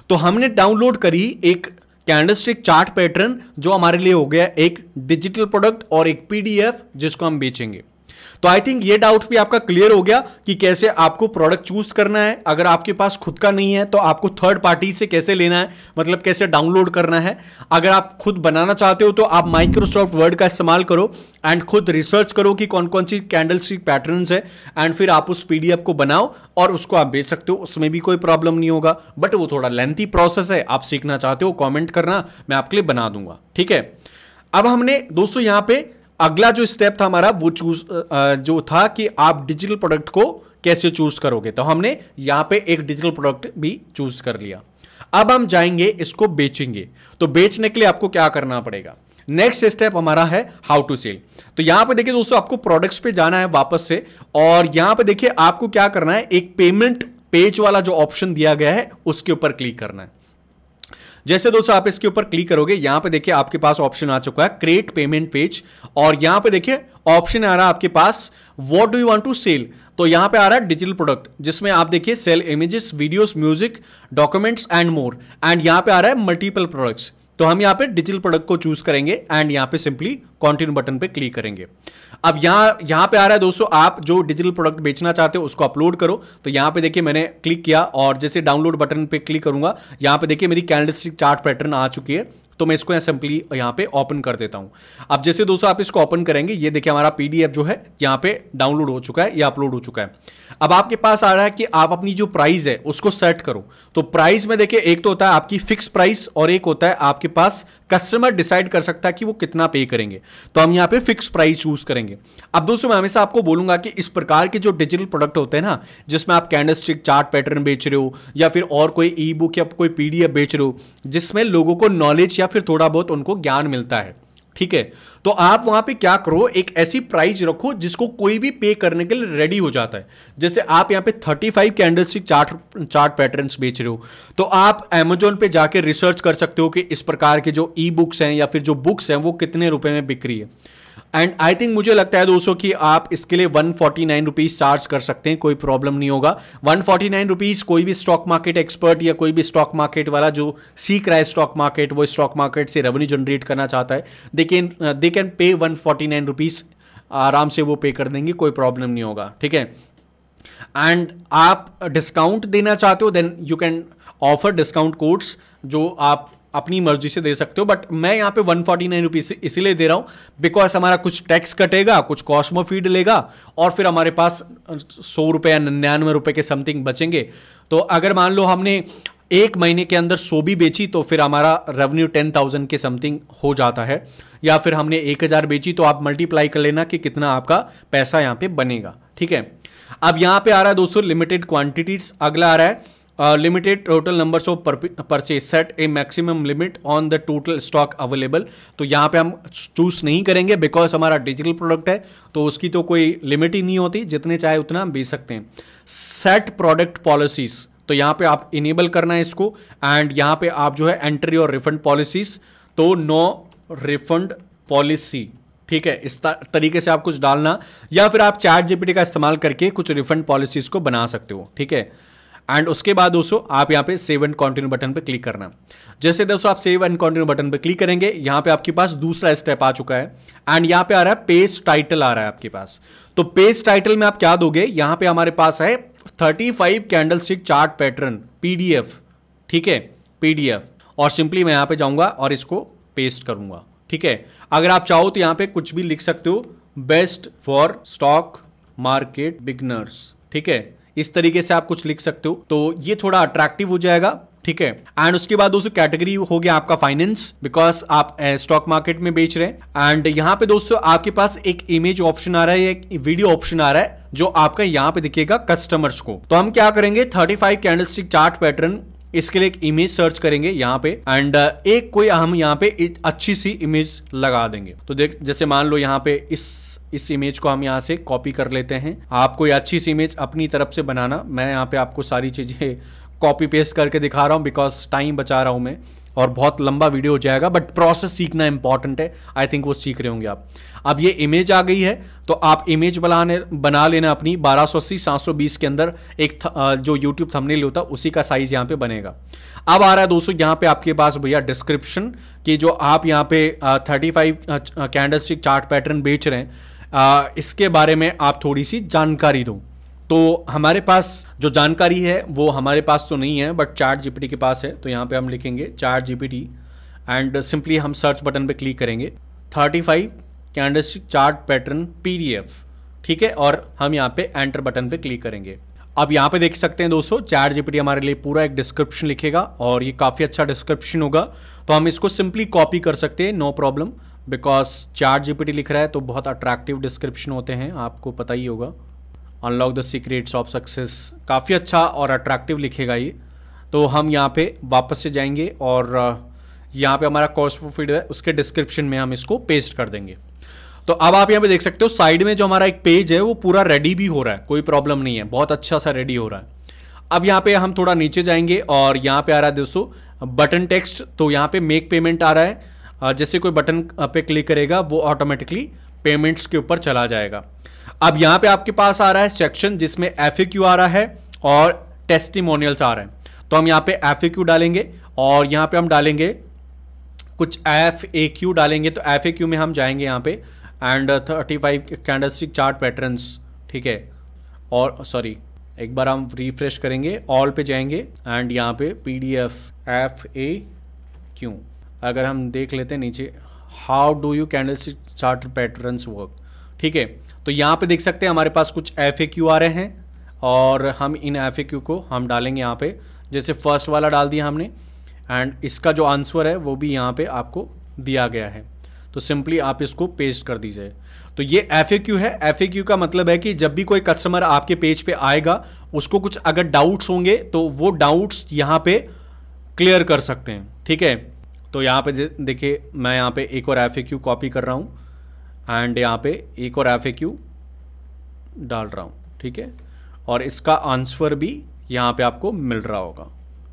तो हमने डाउनलोड करी एक कैंडलस्टिक चार्ट पैटर्न जो हमारे लिए हो गया एक डिजिटल प्रोडक्ट और एक पीडीएफ जिसको हम बेचेंगे तो आई थिंक ये डाउट भी आपका क्लियर हो गया कि कैसे आपको प्रोडक्ट चूज करना है अगर आपके पास खुद का नहीं है तो आपको थर्ड पार्टी से कैसे लेना है मतलब कैसे डाउनलोड करना है अगर आप खुद बनाना चाहते हो तो आप माइक्रोसॉफ्ट वर्ड का इस्तेमाल करो एंड खुद रिसर्च करो कि कौन कौन सी कैंडल सी पैटर्न है एंड फिर आप उस पी को बनाओ और उसको आप बेच सकते हो उसमें भी कोई प्रॉब्लम नहीं होगा बट वो थोड़ा लेंथी प्रोसेस है आप सीखना चाहते हो कॉमेंट करना मैं आपके लिए बना दूंगा ठीक है अब हमने दोस्तों यहां पे अगला जो स्टेप था हमारा वो चूज जो था कि आप डिजिटल प्रोडक्ट को कैसे चूज करोगे तो हमने यहां पे एक डिजिटल प्रोडक्ट भी चूज कर लिया अब हम जाएंगे इसको बेचेंगे तो बेचने के लिए आपको क्या करना पड़ेगा नेक्स्ट स्टेप हमारा है हाउ टू सेल तो यहां पे देखिए दोस्तों आपको प्रोडक्ट्स पे जाना है वापस से और यहां पे देखिए आपको क्या करना है एक पेमेंट पेज वाला जो ऑप्शन दिया गया है उसके ऊपर क्लिक करना है जैसे दोस्तों आप इसके ऊपर क्लिक करोगे यहां पे देखिए आपके पास ऑप्शन आ चुका है क्रिएट पेमेंट पेज और यहां पे देखिए ऑप्शन आ रहा है आपके पास what do you want to sell तो यहां पे आ रहा है डिजिटल प्रोडक्ट जिसमें आप देखिए sell images videos music documents and more and यहां पे आ रहा है मल्टीपल प्रोडक्ट्स तो हम यहाँ पे डिजिटल प्रोडक्ट को चूज करेंगे एंड यहाँ पे सिंपली कॉन्टिन्यू बटन पे क्लिक करेंगे अब यहां यहां पे आ रहा है दोस्तों आप जो डिजिटल प्रोडक्ट बेचना चाहते हो उसको अपलोड करो तो यहां पे देखिए मैंने क्लिक किया और जैसे डाउनलोड बटन पे क्लिक करूंगा यहां पे देखिए मेरी कैंडल चार्ट पैटर्न आ चुकी है तो मैं इसको सिंपली यहां पे ओपन कर देता हूं अब जैसे दोस्तों आप इसको ओपन करेंगे ये देखिए हमारा पीडीएफ जो है यहां पे डाउनलोड हो चुका है या अपलोड हो चुका है अब आपके पास आ रहा है कि आप अपनी जो प्राइस है उसको सेट करो तो प्राइस में देखिए एक तो होता है आपकी फिक्स प्राइस और एक होता है आपके पास कस्टमर डिसाइड कर सकता है कि वो कितना पे करेंगे तो हम यहां पर फिक्स प्राइस चूज करेंगे करेंगे अब दोस्तों मैं हमेशा आपको बोलूंगा कि इस प्रकार के जो डिजिटल प्रोडक्ट होते हैं ना जिसमें आप कैंडल स्टिक चार्ट पैटर्न बेच रहे हो या फिर और कोई ई बुक या कोई पीडीएफ बेच रहे हो जिसमें लोगों को नॉलेज या फिर थोड़ा बहुत उनको ज्ञान मिलता है ठीक है तो आप वहां पे क्या करो एक ऐसी प्राइस रखो जिसको कोई भी पे करने के लिए रेडी हो जाता है जैसे आप यहां पे 35 five candle stick chart chart pattern बेच रहे हो तो आप एमेजोन पे जाके रिसर्च कर सकते हो कि इस प्रकार के जो ई बुक्स हैं या फिर जो बुक्स हैं वो कितने रुपए में बिक रही है एंड आई थिंक मुझे लगता है दोस्तों कि आप इसके लिए one forty nine rupees charge कर सकते हैं कोई प्रॉब्लम नहीं होगा वन फोर्टी नाइन रुपीज कोई भी स्टॉक मार्केट एक्सपर्ट या कोई भी स्टॉक मार्केट वाला जो सीख रहा है स्टॉक मार्केट वो स्टॉक मार्केट से रेवेन्यू जनरेट करना चाहता है they can they can pay one forty nine rupees आराम से वो पे कर देंगे कोई प्रॉब्लम नहीं होगा ठीक है एंड आप डिस्काउंट देना चाहते हो then you can offer discount codes जो आप अपनी मर्जी से दे सकते हो बट मैं यहाँ पे वन फोर्टी नाइन रुपीज़ इसीलिए दे रहा हूँ बिकॉज हमारा कुछ टैक्स कटेगा कुछ कॉस्मो फीड लेगा और फिर हमारे पास सौ रुपये या निन्यानवे रुपये के समथिंग बचेंगे तो अगर मान लो हमने एक महीने के अंदर सो भी बेची तो फिर हमारा रेवेन्यू टेन थाउजेंड के समथिंग हो जाता है या फिर हमने एक हज़ार बेची तो आप मल्टीप्लाई कर लेना कि कितना आपका पैसा यहाँ पे बनेगा ठीक है अब यहाँ पे आ रहा है दोस्तों लिमिटेड क्वांटिटीज अगला आ रहा है limited total numbers of purchase set a maximum limit on the total stock available तो यहाँ पे हम चूज नहीं करेंगे बिकॉज हमारा डिजिटल प्रोडक्ट है तो उसकी तो कोई लिमिट ही नहीं होती जितने चाहे उतना हम बेच सकते हैं सेट प्रोडक्ट पॉलिसीज तो यहाँ पे आप इनेबल करना है इसको एंड यहाँ पे आप जो है एंट्री और रिफंड पॉलिसीज तो नो रिफंड पॉलिसी ठीक है इस तरीके से आप कुछ डालना या फिर आप चैट जीपीटी का इस्तेमाल करके कुछ रिफंड पॉलिसीज को बना सकते हो ठीक है एंड उसके बाद दोस्तों आप यहाँ पे सेव एंड कॉन्टिन्यू बटन पर क्लिक करना जैसे दोस्तों आप सेव एंड कॉन्टिन्यू बटन पर क्लिक करेंगे यहाँ पे आपके पास दूसरा स्टेप आ चुका है एंड यहाँ पे आ रहा है पेज टाइटल आ रहा है आपके पास तो पेज टाइटल में आप क्या दोगे यहाँ पे हमारे पास है thirty five candle stick chart pattern PDF ठीक है पीडीएफ और सिंपली मैं यहाँ पे जाऊँगा और इसको पेस्ट करूंगा ठीक है अगर आप चाहो तो यहाँ पे कुछ भी लिख सकते हो best for stock market beginners ठीक है इस तरीके से आप कुछ लिख सकते हो तो ये थोड़ा अट्रैक्टिव हो जाएगा ठीक है एंड उसके बाद दोस्तों कैटेगरी हो गया आपका फाइनेंस बिकॉज आप स्टॉक मार्केट में बेच रहे हैं एंड यहाँ पे दोस्तों आपके पास एक इमेज ऑप्शन आ रहा है एक वीडियो ऑप्शन आ रहा है जो आपका यहाँ पे दिखेगा कस्टमर्स को तो हम क्या करेंगे thirty five stick chart pattern इसके लिए एक इमेज सर्च करेंगे यहाँ पे एंड uh, एक कोई हम यहाँ पे अच्छी सी इमेज लगा देंगे तो देख जैसे मान लो यहाँ पे इस इस इमेज को हम यहाँ से कॉपी कर लेते हैं आपको अच्छी सी इमेज अपनी तरफ से बनाना मैं यहाँ पे आपको सारी चीजें कॉपी पेस्ट करके दिखा रहा हूँ बिकॉज टाइम बचा रहा हूँ मैं और बहुत लंबा वीडियो हो जाएगा बट प्रोसेस सीखना इंपॉर्टेंट है आई थिंक वो सीख रहे होंगे आप अब ये इमेज आ गई है तो आप इमेज बनाने बना लेना अपनी 1280 720 के अंदर एक थ, जो यूट्यूब थंबनेल होता है उसी का साइज यहाँ पे बनेगा अब आ रहा है दोस्तों यहाँ पे आपके पास भैया डिस्क्रिप्शन कि जो आप यहाँ पे thirty five candle chart pattern बेच रहे हैं आ, इसके बारे में आप थोड़ी सी जानकारी दूँ तो हमारे पास जो जानकारी है वो हमारे पास तो नहीं है बट चार्ट जीपीटी के पास है तो यहाँ पे हम लिखेंगे चार्ट जीपीटी एंड सिंपली हम सर्च बटन पे क्लिक करेंगे 35 कैंडलस्टिक चार्ट पैटर्न पी ठीक है और हम यहाँ पे एंटर बटन पे क्लिक करेंगे अब यहाँ पे देख सकते हैं दोस्तों चार जीपीटी हमारे लिए पूरा एक डिस्क्रिप्शन लिखेगा और ये काफ़ी अच्छा डिस्क्रिप्शन होगा तो हम इसको सिंपली कॉपी कर सकते हैं no problem because ChatGPT लिख रहा है तो बहुत अट्रैक्टिव डिस्क्रिप्शन होते हैं आपको पता ही होगा unlock the secrets of success काफ़ी अच्छा और अट्रैक्टिव लिखेगा ये तो हम यहाँ पे वापस से जाएंगे और यहाँ पे हमारा कॉस्ट फॉर फीड है उसके डिस्क्रिप्शन में हम इसको पेस्ट कर देंगे तो अब आप यहाँ पे देख सकते हो साइड में जो हमारा एक पेज है वो पूरा रेडी भी हो रहा है कोई प्रॉब्लम नहीं है बहुत अच्छा सा रेडी हो रहा है अब यहाँ पे हम थोड़ा नीचे जाएंगे और यहाँ पे आ रहा है दोस्तों बटन टेक्स्ट तो यहाँ पे मेक पेमेंट आ रहा है जैसे कोई बटन पे क्लिक करेगा वो ऑटोमेटिकली पेमेंट्स के ऊपर चला जाएगा अब यहां पे आपके पास आ रहा है सेक्शन जिसमें एफ आ रहा है और टेस्टिमोनियल्स आ रहे हैं तो हम यहाँ पे एफ डालेंगे और यहां पे हम डालेंगे कुछ एफ ए क्यू डालेंगे तो एफ ए क्यू में हम जाएंगे यहां पे and thirty five candlestick chart patterns ठीक है और सॉरी एक बार हम रिफ्रेश करेंगे ऑल पे जाएंगे एंड यहाँ पे P D F F A Q अगर हम देख लेते हैं नीचे how do you candle stick chart pattern work ठीक है तो यहाँ पे देख सकते हैं हमारे पास कुछ एफ ए क्यू आ रहे हैं और हम इन एफ ए क्यू को हम डालेंगे यहाँ पे जैसे फर्स्ट वाला डाल दिया हमने एंड इसका जो आंसर है वो भी यहाँ पे आपको दिया गया है तो सिंपली आप इसको पेस्ट कर दीजिए तो ये एफ ए क्यू है एफ ए क्यू का मतलब है कि जब भी कोई कस्टमर आपके पेज पे आएगा उसको कुछ अगर डाउट्स होंगे तो वो डाउट्स यहाँ पे क्लियर कर सकते हैं ठीक है तो यहाँ पे देखिए मैं यहाँ पे एक और एफ ए क्यू कॉपी कर रहा हूँ एंड यहाँ पे एक और एफ डाल रहा हूँ ठीक है और इसका आंसर भी यहाँ पे आपको मिल रहा होगा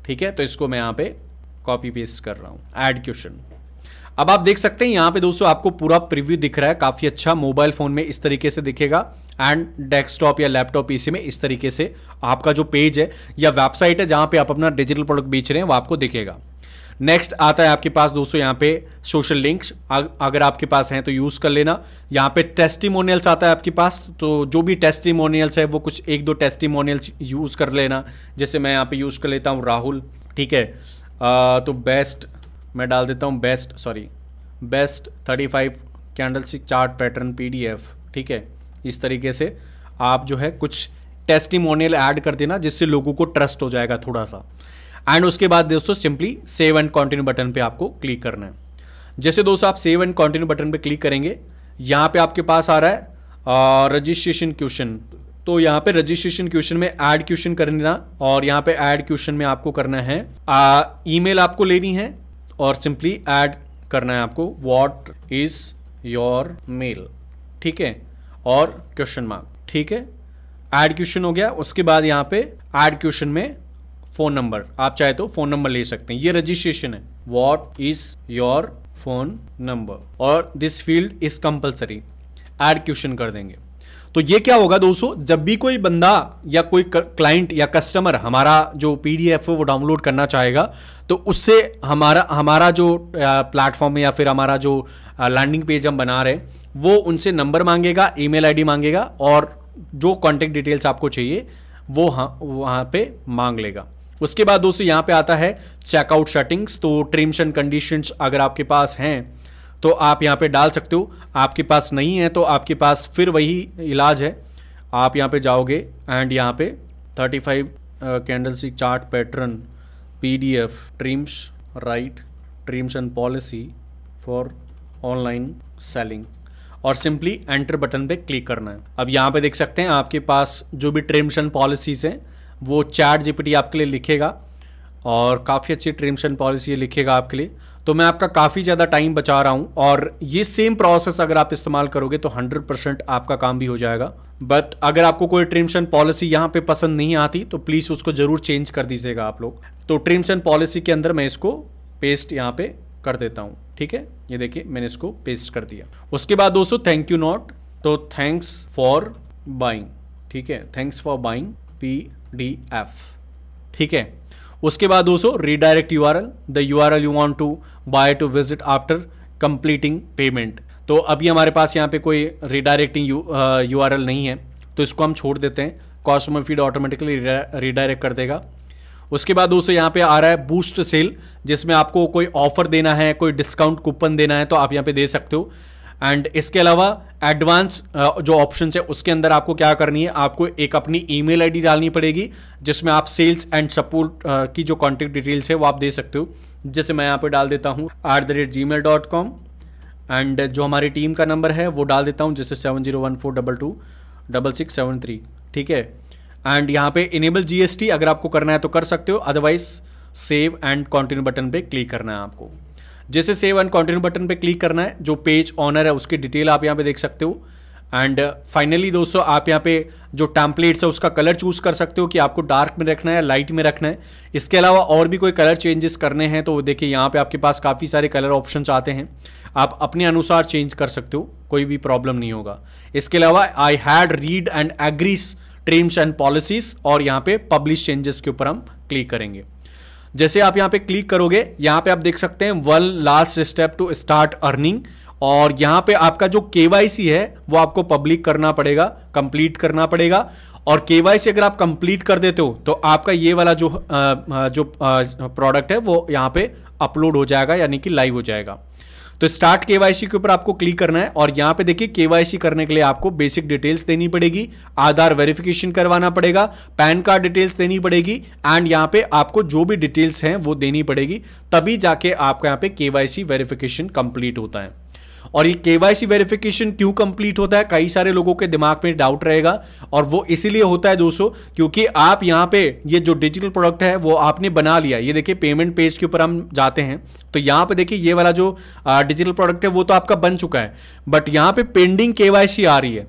ठीक है तो इसको मैं यहाँ पे कॉपी पेस्ट कर रहा हूँ ऐड क्वेश्चन अब आप देख सकते हैं यहाँ पे दोस्तों आपको पूरा प्रीव्यू दिख रहा है काफ़ी अच्छा मोबाइल फ़ोन में इस तरीके से दिखेगा एंड डेस्कटॉप या लैपटॉप इसी में इस तरीके से आपका जो पेज है या वेबसाइट है जहाँ पे आप अपना डिजिटल प्रोडक्ट बेच रहे हैं वो आपको दिखेगा नेक्स्ट आता है आपके पास दोस्तों यहाँ पे सोशल लिंक्स अगर आपके पास हैं तो यूज़ कर लेना यहाँ पे टेस्टिमोनियल्स आता है आपके पास तो जो भी टेस्टिमोनियल्स है वो कुछ एक दो टेस्टिमोनियल्स यूज़ कर लेना जैसे मैं यहाँ पे यूज़ कर लेता हूँ राहुल ठीक है आ, तो बेस्ट मैं डाल देता हूँ best sorry best thirty five candle chart pattern P ठीक है इस तरीके से आप जो है कुछ टेस्टिमोनियल ऐड कर देना जिससे लोगों को ट्रस्ट हो जाएगा थोड़ा सा एंड उसके बाद दोस्तों simply save and continue button पे आपको क्लिक करना है जैसे दोस्तों आप सेव एंड कंटिन्यू बटन पे क्लिक करेंगे यहाँ पे आपके पास आ रहा है रजिस्ट्रेशन क्वेश्चन तो यहाँ पे रजिस्ट्रेशन क्वेश्चन में ऐड क्वेश्चन करना और यहाँ पे ऐड क्वेश्चन में आपको करना है मेल आपको लेनी है और सिंपली ऐड करना है आपको वॉट इज योर मेल ठीक है और क्वेश्चन मार्क ठीक है ऐड क्वेश्चन हो गया उसके बाद यहाँ पे ऐड क्वेश्चन में फ़ोन नंबर आप चाहे तो फ़ोन नंबर ले सकते हैं ये रजिस्ट्रेशन है what is your phone number और this field is compulsory add question कर देंगे तो ये क्या होगा दोस्तों जब भी कोई बंदा या कोई क्लाइंट या कस्टमर हमारा जो पीडीएफ है वो डाउनलोड करना चाहेगा तो उससे हमारा हमारा जो प्लेटफॉर्म या फिर हमारा जो लैंडिंग पेज हम बना रहे वो उनसे नंबर मांगेगा ईमेल आईडी मांगेगा और जो कॉन्टेक्ट डिटेल्स आपको चाहिए वो हाँ वहाँ पे मांग लेगा उसके बाद दोस्तों यहां पे आता है चेकआउट सेटिंग्स तो टर्म्स एंड कंडीशंस अगर आपके पास हैं तो आप यहाँ पे डाल सकते हो आपके पास नहीं है तो आपके पास फिर वही इलाज है आप यहाँ पे जाओगे एंड यहाँ पे 35 फाइव कैंडल सी chart pattern P D F terms right terms and policy for online selling और सिंपली एंटर बटन पे क्लिक करना है अब यहां पे देख सकते हैं आपके पास जो भी ट्रीम्स एंड पॉलिसीज़ हैं वो चैट जीपीटी आपके लिए लिखेगा और काफ़ी अच्छी टर्म्स एंड पॉलिसी लिखेगा आपके लिए तो मैं आपका काफ़ी ज़्यादा टाइम बचा रहा हूँ और ये सेम प्रोसेस अगर आप इस्तेमाल करोगे तो 100 परसेंट आपका काम भी हो जाएगा बट अगर आपको कोई टर्म्स एंड पॉलिसी यहाँ पे पसंद नहीं आती तो प्लीज़ उसको ज़रूर चेंज कर दीजिएगा आप लोग तो टर्म्स एंड पॉलिसी के अंदर मैं इसको पेस्ट यहाँ पर कर देता हूँ ठीक है ये देखिए मैंने इसको पेस्ट कर दिया उसके बाद दोस्तों थैंक यू नॉट तो थैंक्स फॉर बाइंग ठीक है thanks for buying P D F ठीक है उसके बाद दोस्तों redirect U R L the U R L you want to buy to visit after completing payment तो अभी हमारे पास यहाँ पे कोई रिडायरेक्टिंग यू आर एल नहीं है तो इसको हम छोड़ देते हैं कॉस्टमर फीड ऑटोमेटिकली रिडायरेक्ट कर देगा उसके बाद दोस्तों यहाँ पे आ रहा है बूस्ट सेल जिसमें आपको कोई ऑफर देना है कोई डिस्काउंट कूपन देना है तो आप यहाँ पे दे सकते हो एंड इसके अलावा एडवांस uh, जो ऑप्शन है उसके अंदर आपको क्या करनी है आपको एक अपनी ईमेल आईडी डालनी पड़ेगी जिसमें आप सेल्स एंड सपोर्ट की जो कॉन्टेक्ट डिटेल्स है वो आप दे सकते हो जैसे मैं यहाँ पर डाल देता हूँ at the rate Gmail dot com and जो हमारी टीम का नंबर है वो डाल देता हूँ जैसे seven zero one four double two double six seven three ठीक है एंड यहाँ पे इनेबल जीएसटी अगर आपको करना है तो कर सकते हो otherwise save and continue button पे क्लिक करना है आपको जैसे सेव एंड कंटिन्यू बटन पे क्लिक करना है जो पेज ऑनर है उसकी डिटेल आप यहाँ पे देख सकते हो एंड फाइनली uh, दोस्तों आप यहाँ पे जो टैम्पलेट्स है उसका कलर चूज कर सकते हो कि आपको डार्क में रखना है लाइट में रखना है इसके अलावा और भी कोई कलर चेंजेस करने हैं तो देखिए यहाँ पे आपके पास काफ़ी सारे कलर ऑप्शंस आते हैं आप अपने अनुसार चेंज कर सकते हो कोई भी प्रॉब्लम नहीं होगा इसके अलावा I had read and agrees terms and policies और यहाँ पे पब्लिश चेंजेस के ऊपर हम क्लिक करेंगे जैसे आप यहां पे क्लिक करोगे यहां पे आप देख सकते हैं one last step to start earning और यहां पे आपका जो केवाईसी है वो आपको पब्लिक करना पड़ेगा कंप्लीट करना पड़ेगा और के अगर आप कंप्लीट कर देते हो तो आपका ये वाला जो आ, जो प्रोडक्ट है वो यहां पे अपलोड हो जाएगा यानी कि लाइव हो जाएगा तो स्टार्ट केवाईसी के ऊपर आपको क्लिक करना है और यहां पे देखिए केवाईसी करने के लिए आपको बेसिक डिटेल्स देनी पड़ेगी आधार वेरिफिकेशन करवाना पड़ेगा पैन कार्ड डिटेल्स देनी पड़ेगी एंड यहां पे आपको जो भी डिटेल्स हैं वो देनी पड़ेगी तभी जाके आपका यहां पे केवाईसी वेरिफिकेशन कंप्लीट होता है और ये केवाईसी वेरिफिकेशन क्यों कंप्लीट होता है कई सारे लोगों के दिमाग में डाउट रहेगा और वो इसीलिए होता है दोस्तों क्योंकि आप यहाँ पे ये जो डिजिटल प्रोडक्ट है वो आपने बना लिया ये देखिए पेमेंट पेज के ऊपर हम जाते हैं तो यहाँ पे देखिए ये वाला जो डिजिटल प्रोडक्ट है वो तो आपका बन चुका है बट यहाँ पे पेंडिंग के आ रही है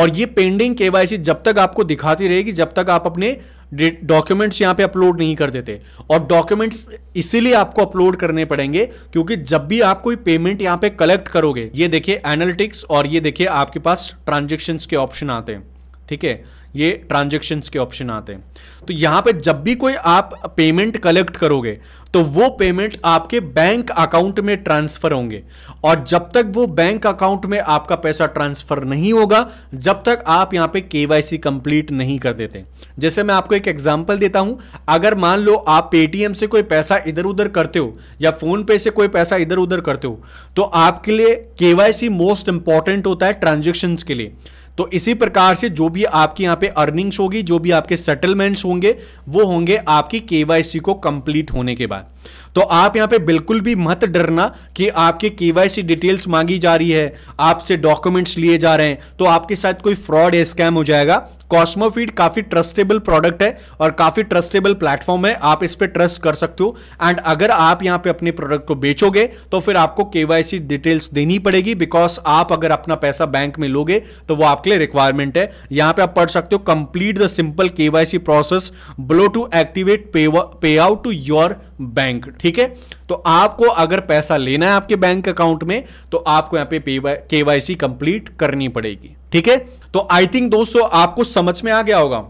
और ये पेंडिंग केवाईसी जब तक आपको दिखाती रहेगी जब तक आप अपने डॉक्यूमेंट्स यहां पे अपलोड नहीं कर देते और डॉक्यूमेंट्स इसीलिए आपको अपलोड करने पड़ेंगे क्योंकि जब भी आप कोई पेमेंट यहां पे कलेक्ट करोगे ये देखिए एनालिटिक्स और ये देखिए आपके पास ट्रांजेक्शन के ऑप्शन आते हैं ठीक है ये ट्रांजेक्शन्स के ऑप्शन आते हैं तो यहाँ पे जब भी कोई आप पेमेंट कलेक्ट करोगे तो वो पेमेंट आपके बैंक अकाउंट में ट्रांसफर होंगे और जब तक वो बैंक अकाउंट में आपका पैसा ट्रांसफर नहीं होगा जब तक आप यहाँ पे केवाईसी कंप्लीट नहीं कर देते जैसे मैं आपको एक एग्जांपल देता हूं अगर मान लो आप पेटीएम से कोई पैसा इधर उधर करते हो या फोन पे से कोई पैसा इधर उधर करते हो तो आपके लिए केवाईसी मोस्ट इंपॉर्टेंट होता है ट्रांजेक्शन के लिए तो इसी प्रकार से जो भी आपकी यहां पे अर्निंग्स होगी जो भी आपके सेटलमेंट्स होंगे वो होंगे आपकी केवाईसी को कंप्लीट होने के बाद तो आप यहां पे बिल्कुल भी मत डरना कि आपके केवाईसी डिटेल्स मांगी जा रही है आपसे डॉक्यूमेंट्स लिए जा रहे हैं तो आपके साथ कोई फ्रॉड स्कैम हो जाएगा कॉस्मोफीड काफी ट्रस्टेबल प्रोडक्ट है और काफी ट्रस्टेबल प्लेटफॉर्म है आप इस पर ट्रस्ट कर सकते हो एंड अगर आप यहां पे अपने प्रोडक्ट को बेचोगे तो फिर आपको केवाईसी डिटेल्स देनी पड़ेगी बिकॉज आप अगर अपना पैसा बैंक में लोगे तो वो आपके लिए रिक्वायरमेंट है यहां पे आप पढ़ सकते हो complete the simple KYC process below to activate pay out to your bank ठीक है तो आपको अगर पैसा लेना है आपके बैंक अकाउंट में तो आपको यहां पे केवाईसी कंप्लीट करनी पड़ेगी ठीक है तो आई थिंक दोस्तों आपको समझ में आ गया होगा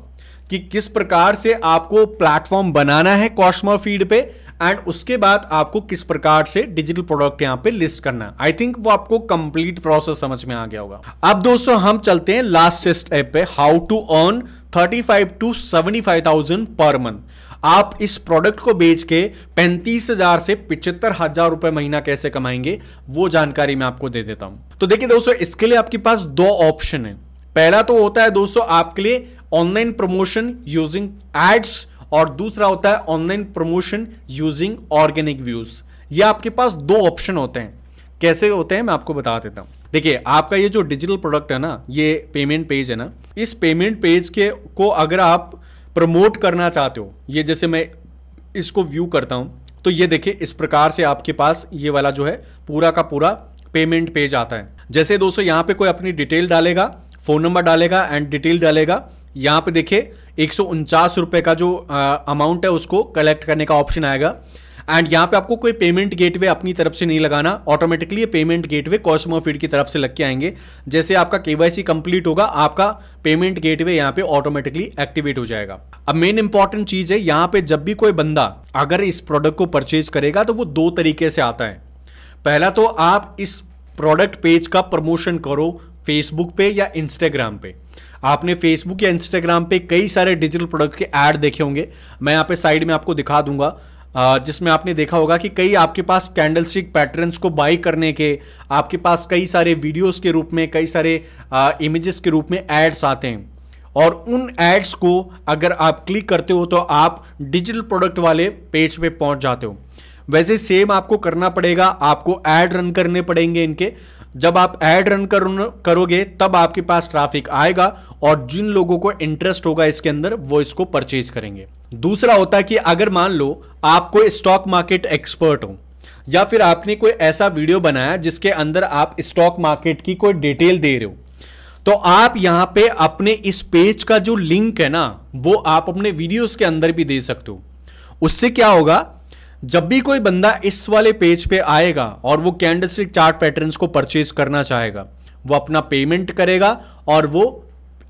कि किस प्रकार से आपको प्लेटफॉर्म बनाना है कॉस्मो फीड पे एंड उसके बाद आपको किस प्रकार से डिजिटल प्रोडक्ट यहां पे लिस्ट करना है आई थिंक वो आपको कंप्लीट प्रोसेस समझ में आ गया होगा अब दोस्तों हम चलते हैं लास्ट स्टेप पे how to earn 35 to 75,000 per month आप इस प्रोडक्ट को बेच के पैंतीस हजार से पिछहत्तर हजार रुपए महीना कैसे कमाएंगे वो जानकारी मैं आपको दे देता हूं तो देखिए दोस्तों इसके लिए आपके पास दो ऑप्शन है पहला तो होता है दोस्तों आपके लिए ऑनलाइन प्रमोशन यूजिंग एड्स और दूसरा होता है online promotion using organic views ये आपके पास दो ऑप्शन होते हैं कैसे होते हैं मैं आपको बता देता हूं देखिए आपका ये जो डिजिटल प्रोडक्ट है ना ये पेमेंट पेज है ना इस पेमेंट पेज के को अगर आप प्रमोट करना चाहते हो ये जैसे मैं इसको व्यू करता हूं तो ये देखिए इस प्रकार से आपके पास ये वाला जो है पूरा का पूरा पेमेंट पेज आता है जैसे दोस्तों यहां पे कोई अपनी डिटेल डालेगा फ़ोन नंबर डालेगा एंड डिटेल डालेगा यहां पे देखिए एक रुपए का जो अमाउंट है उसको कलेक्ट करने का ऑप्शन आएगा एंड यहाँ पे आपको कोई पेमेंट गेटवे अपनी तरफ से नहीं लगाना ऑटोमेटिकली ये पेमेंट गेटवे कॉस्मो फीड की तरफ से लग के आएंगे जैसे आपका केवाईसी कंप्लीट होगा आपका पेमेंट गेटवे यहाँ पे ऑटोमेटिकली एक्टिवेट हो जाएगा अब मेन इंपॉर्टेंट चीज है यहाँ पे जब भी कोई बंदा अगर इस प्रोडक्ट को परचेज करेगा तो वो दो तरीके से आता है पहला तो आप इस प्रोडक्ट पेज का प्रमोशन करो फेसबुक पे या इंस्टाग्राम पे आपने फेसबुक या इंस्टाग्राम पे कई सारे डिजिटल प्रोडक्ट के ऐड देखे होंगे मैं यहाँ पे साइड में आपको दिखा दूंगा जिसमें आपने देखा होगा कि कई आपके पास कैंडल स्टिक पैटर्न्स को बाई करने के आपके पास कई सारे वीडियोस के रूप में कई सारे इमेजेस के रूप में एड्स आते हैं और उन एड्स को अगर आप क्लिक करते हो तो आप डिजिटल प्रोडक्ट वाले पेज पे पहुंच जाते हो वैसे सेम आपको करना पड़ेगा आपको एड रन करने पड़ेंगे इनके जब आप एड रन कर, करोगे तब आपके पास ट्रैफिक आएगा और जिन लोगों को इंटरेस्ट होगा इसके अंदर वो इसको परचेज करेंगे दूसरा होता है कि अगर मान लो आप कोई स्टॉक मार्केट एक्सपर्ट हो या फिर आपने कोई ऐसा वीडियो बनाया जिसके अंदर आप स्टॉक मार्केट की कोई डिटेल दे रहे हो तो आप यहां पे अपने इस पेज का जो लिंक है ना वो आप अपने वीडियोस के अंदर भी दे सकते हो उससे क्या होगा जब भी कोई बंदा इस वाले पेज पे आएगा और वो कैंडलस्टिक चार्ट पैटर्न्स को परचेज करना चाहेगा वो अपना पेमेंट करेगा और वो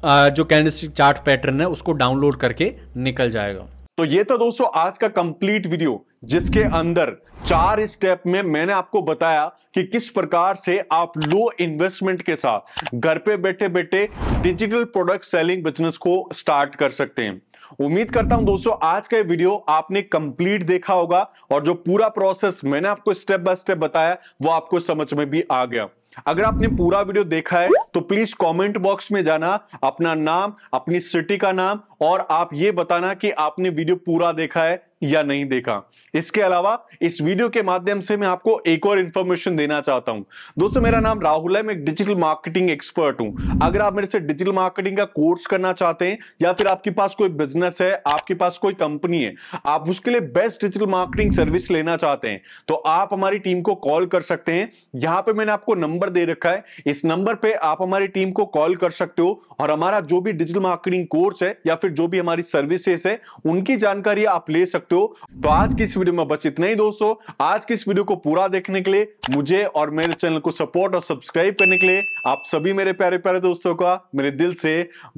जो कैंडलस्टिक चार्ट पैटर्न है उसको डाउनलोड करके निकल जाएगा तो ये था तो दोस्तों आज का कंप्लीट वीडियो जिसके अंदर चार स्टेप में मैंने आपको बताया कि किस प्रकार से आप लो इन्वेस्टमेंट के साथ घर पे बैठे बैठे डिजिटल प्रोडक्ट सेलिंग बिजनेस को स्टार्ट कर सकते हैं उम्मीद करता हूं दोस्तों आज का वीडियो आपने कंप्लीट देखा होगा और जो पूरा प्रोसेस मैंने आपको स्टेप बाय स्टेप बताया वो आपको समझ में भी आ गया अगर आपने पूरा वीडियो देखा है तो प्लीज कमेंट बॉक्स में जाना अपना नाम अपनी सिटी का नाम और आप ये बताना कि आपने वीडियो पूरा देखा है या नहीं देखा इसके अलावा इस वीडियो के माध्यम से मैं आपको एक और इंफॉर्मेशन देना चाहता हूं दोस्तों मेरा नाम राहुल है मैं डिजिटल मार्केटिंग एक्सपर्ट हूं अगर आप मेरे से डिजिटल मार्केटिंग का कोर्स करना चाहते हैं या फिर आपके पास कोई बिजनेस है आपके पास कोई कंपनी है आप उसके लिए बेस्ट डिजिटल मार्केटिंग सर्विस लेना चाहते हैं तो आप हमारी टीम को कॉल कर सकते हैं यहां पर मैंने आपको नंबर दे रखा है इस नंबर पर आप हमारी टीम को कॉल कर सकते हो और हमारा जो भी डिजिटल मार्केटिंग कोर्स है या फिर जो भी हमारी सर्विसेस है उनकी जानकारी आप ले सकते हो तो आज की इस वीडियो में बस इतना ही दोस्तों आज की इस वीडियो को पूरा देखने के लिए मुझे और मेरे चैनल को सपोर्ट और सब्सक्राइब करने के लिए आप सभी मेरे प्यारे प्यारे दोस्तों का मेरे दिल से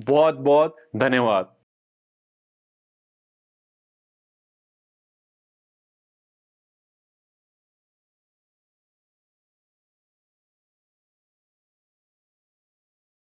बहुत बहुत धन्यवाद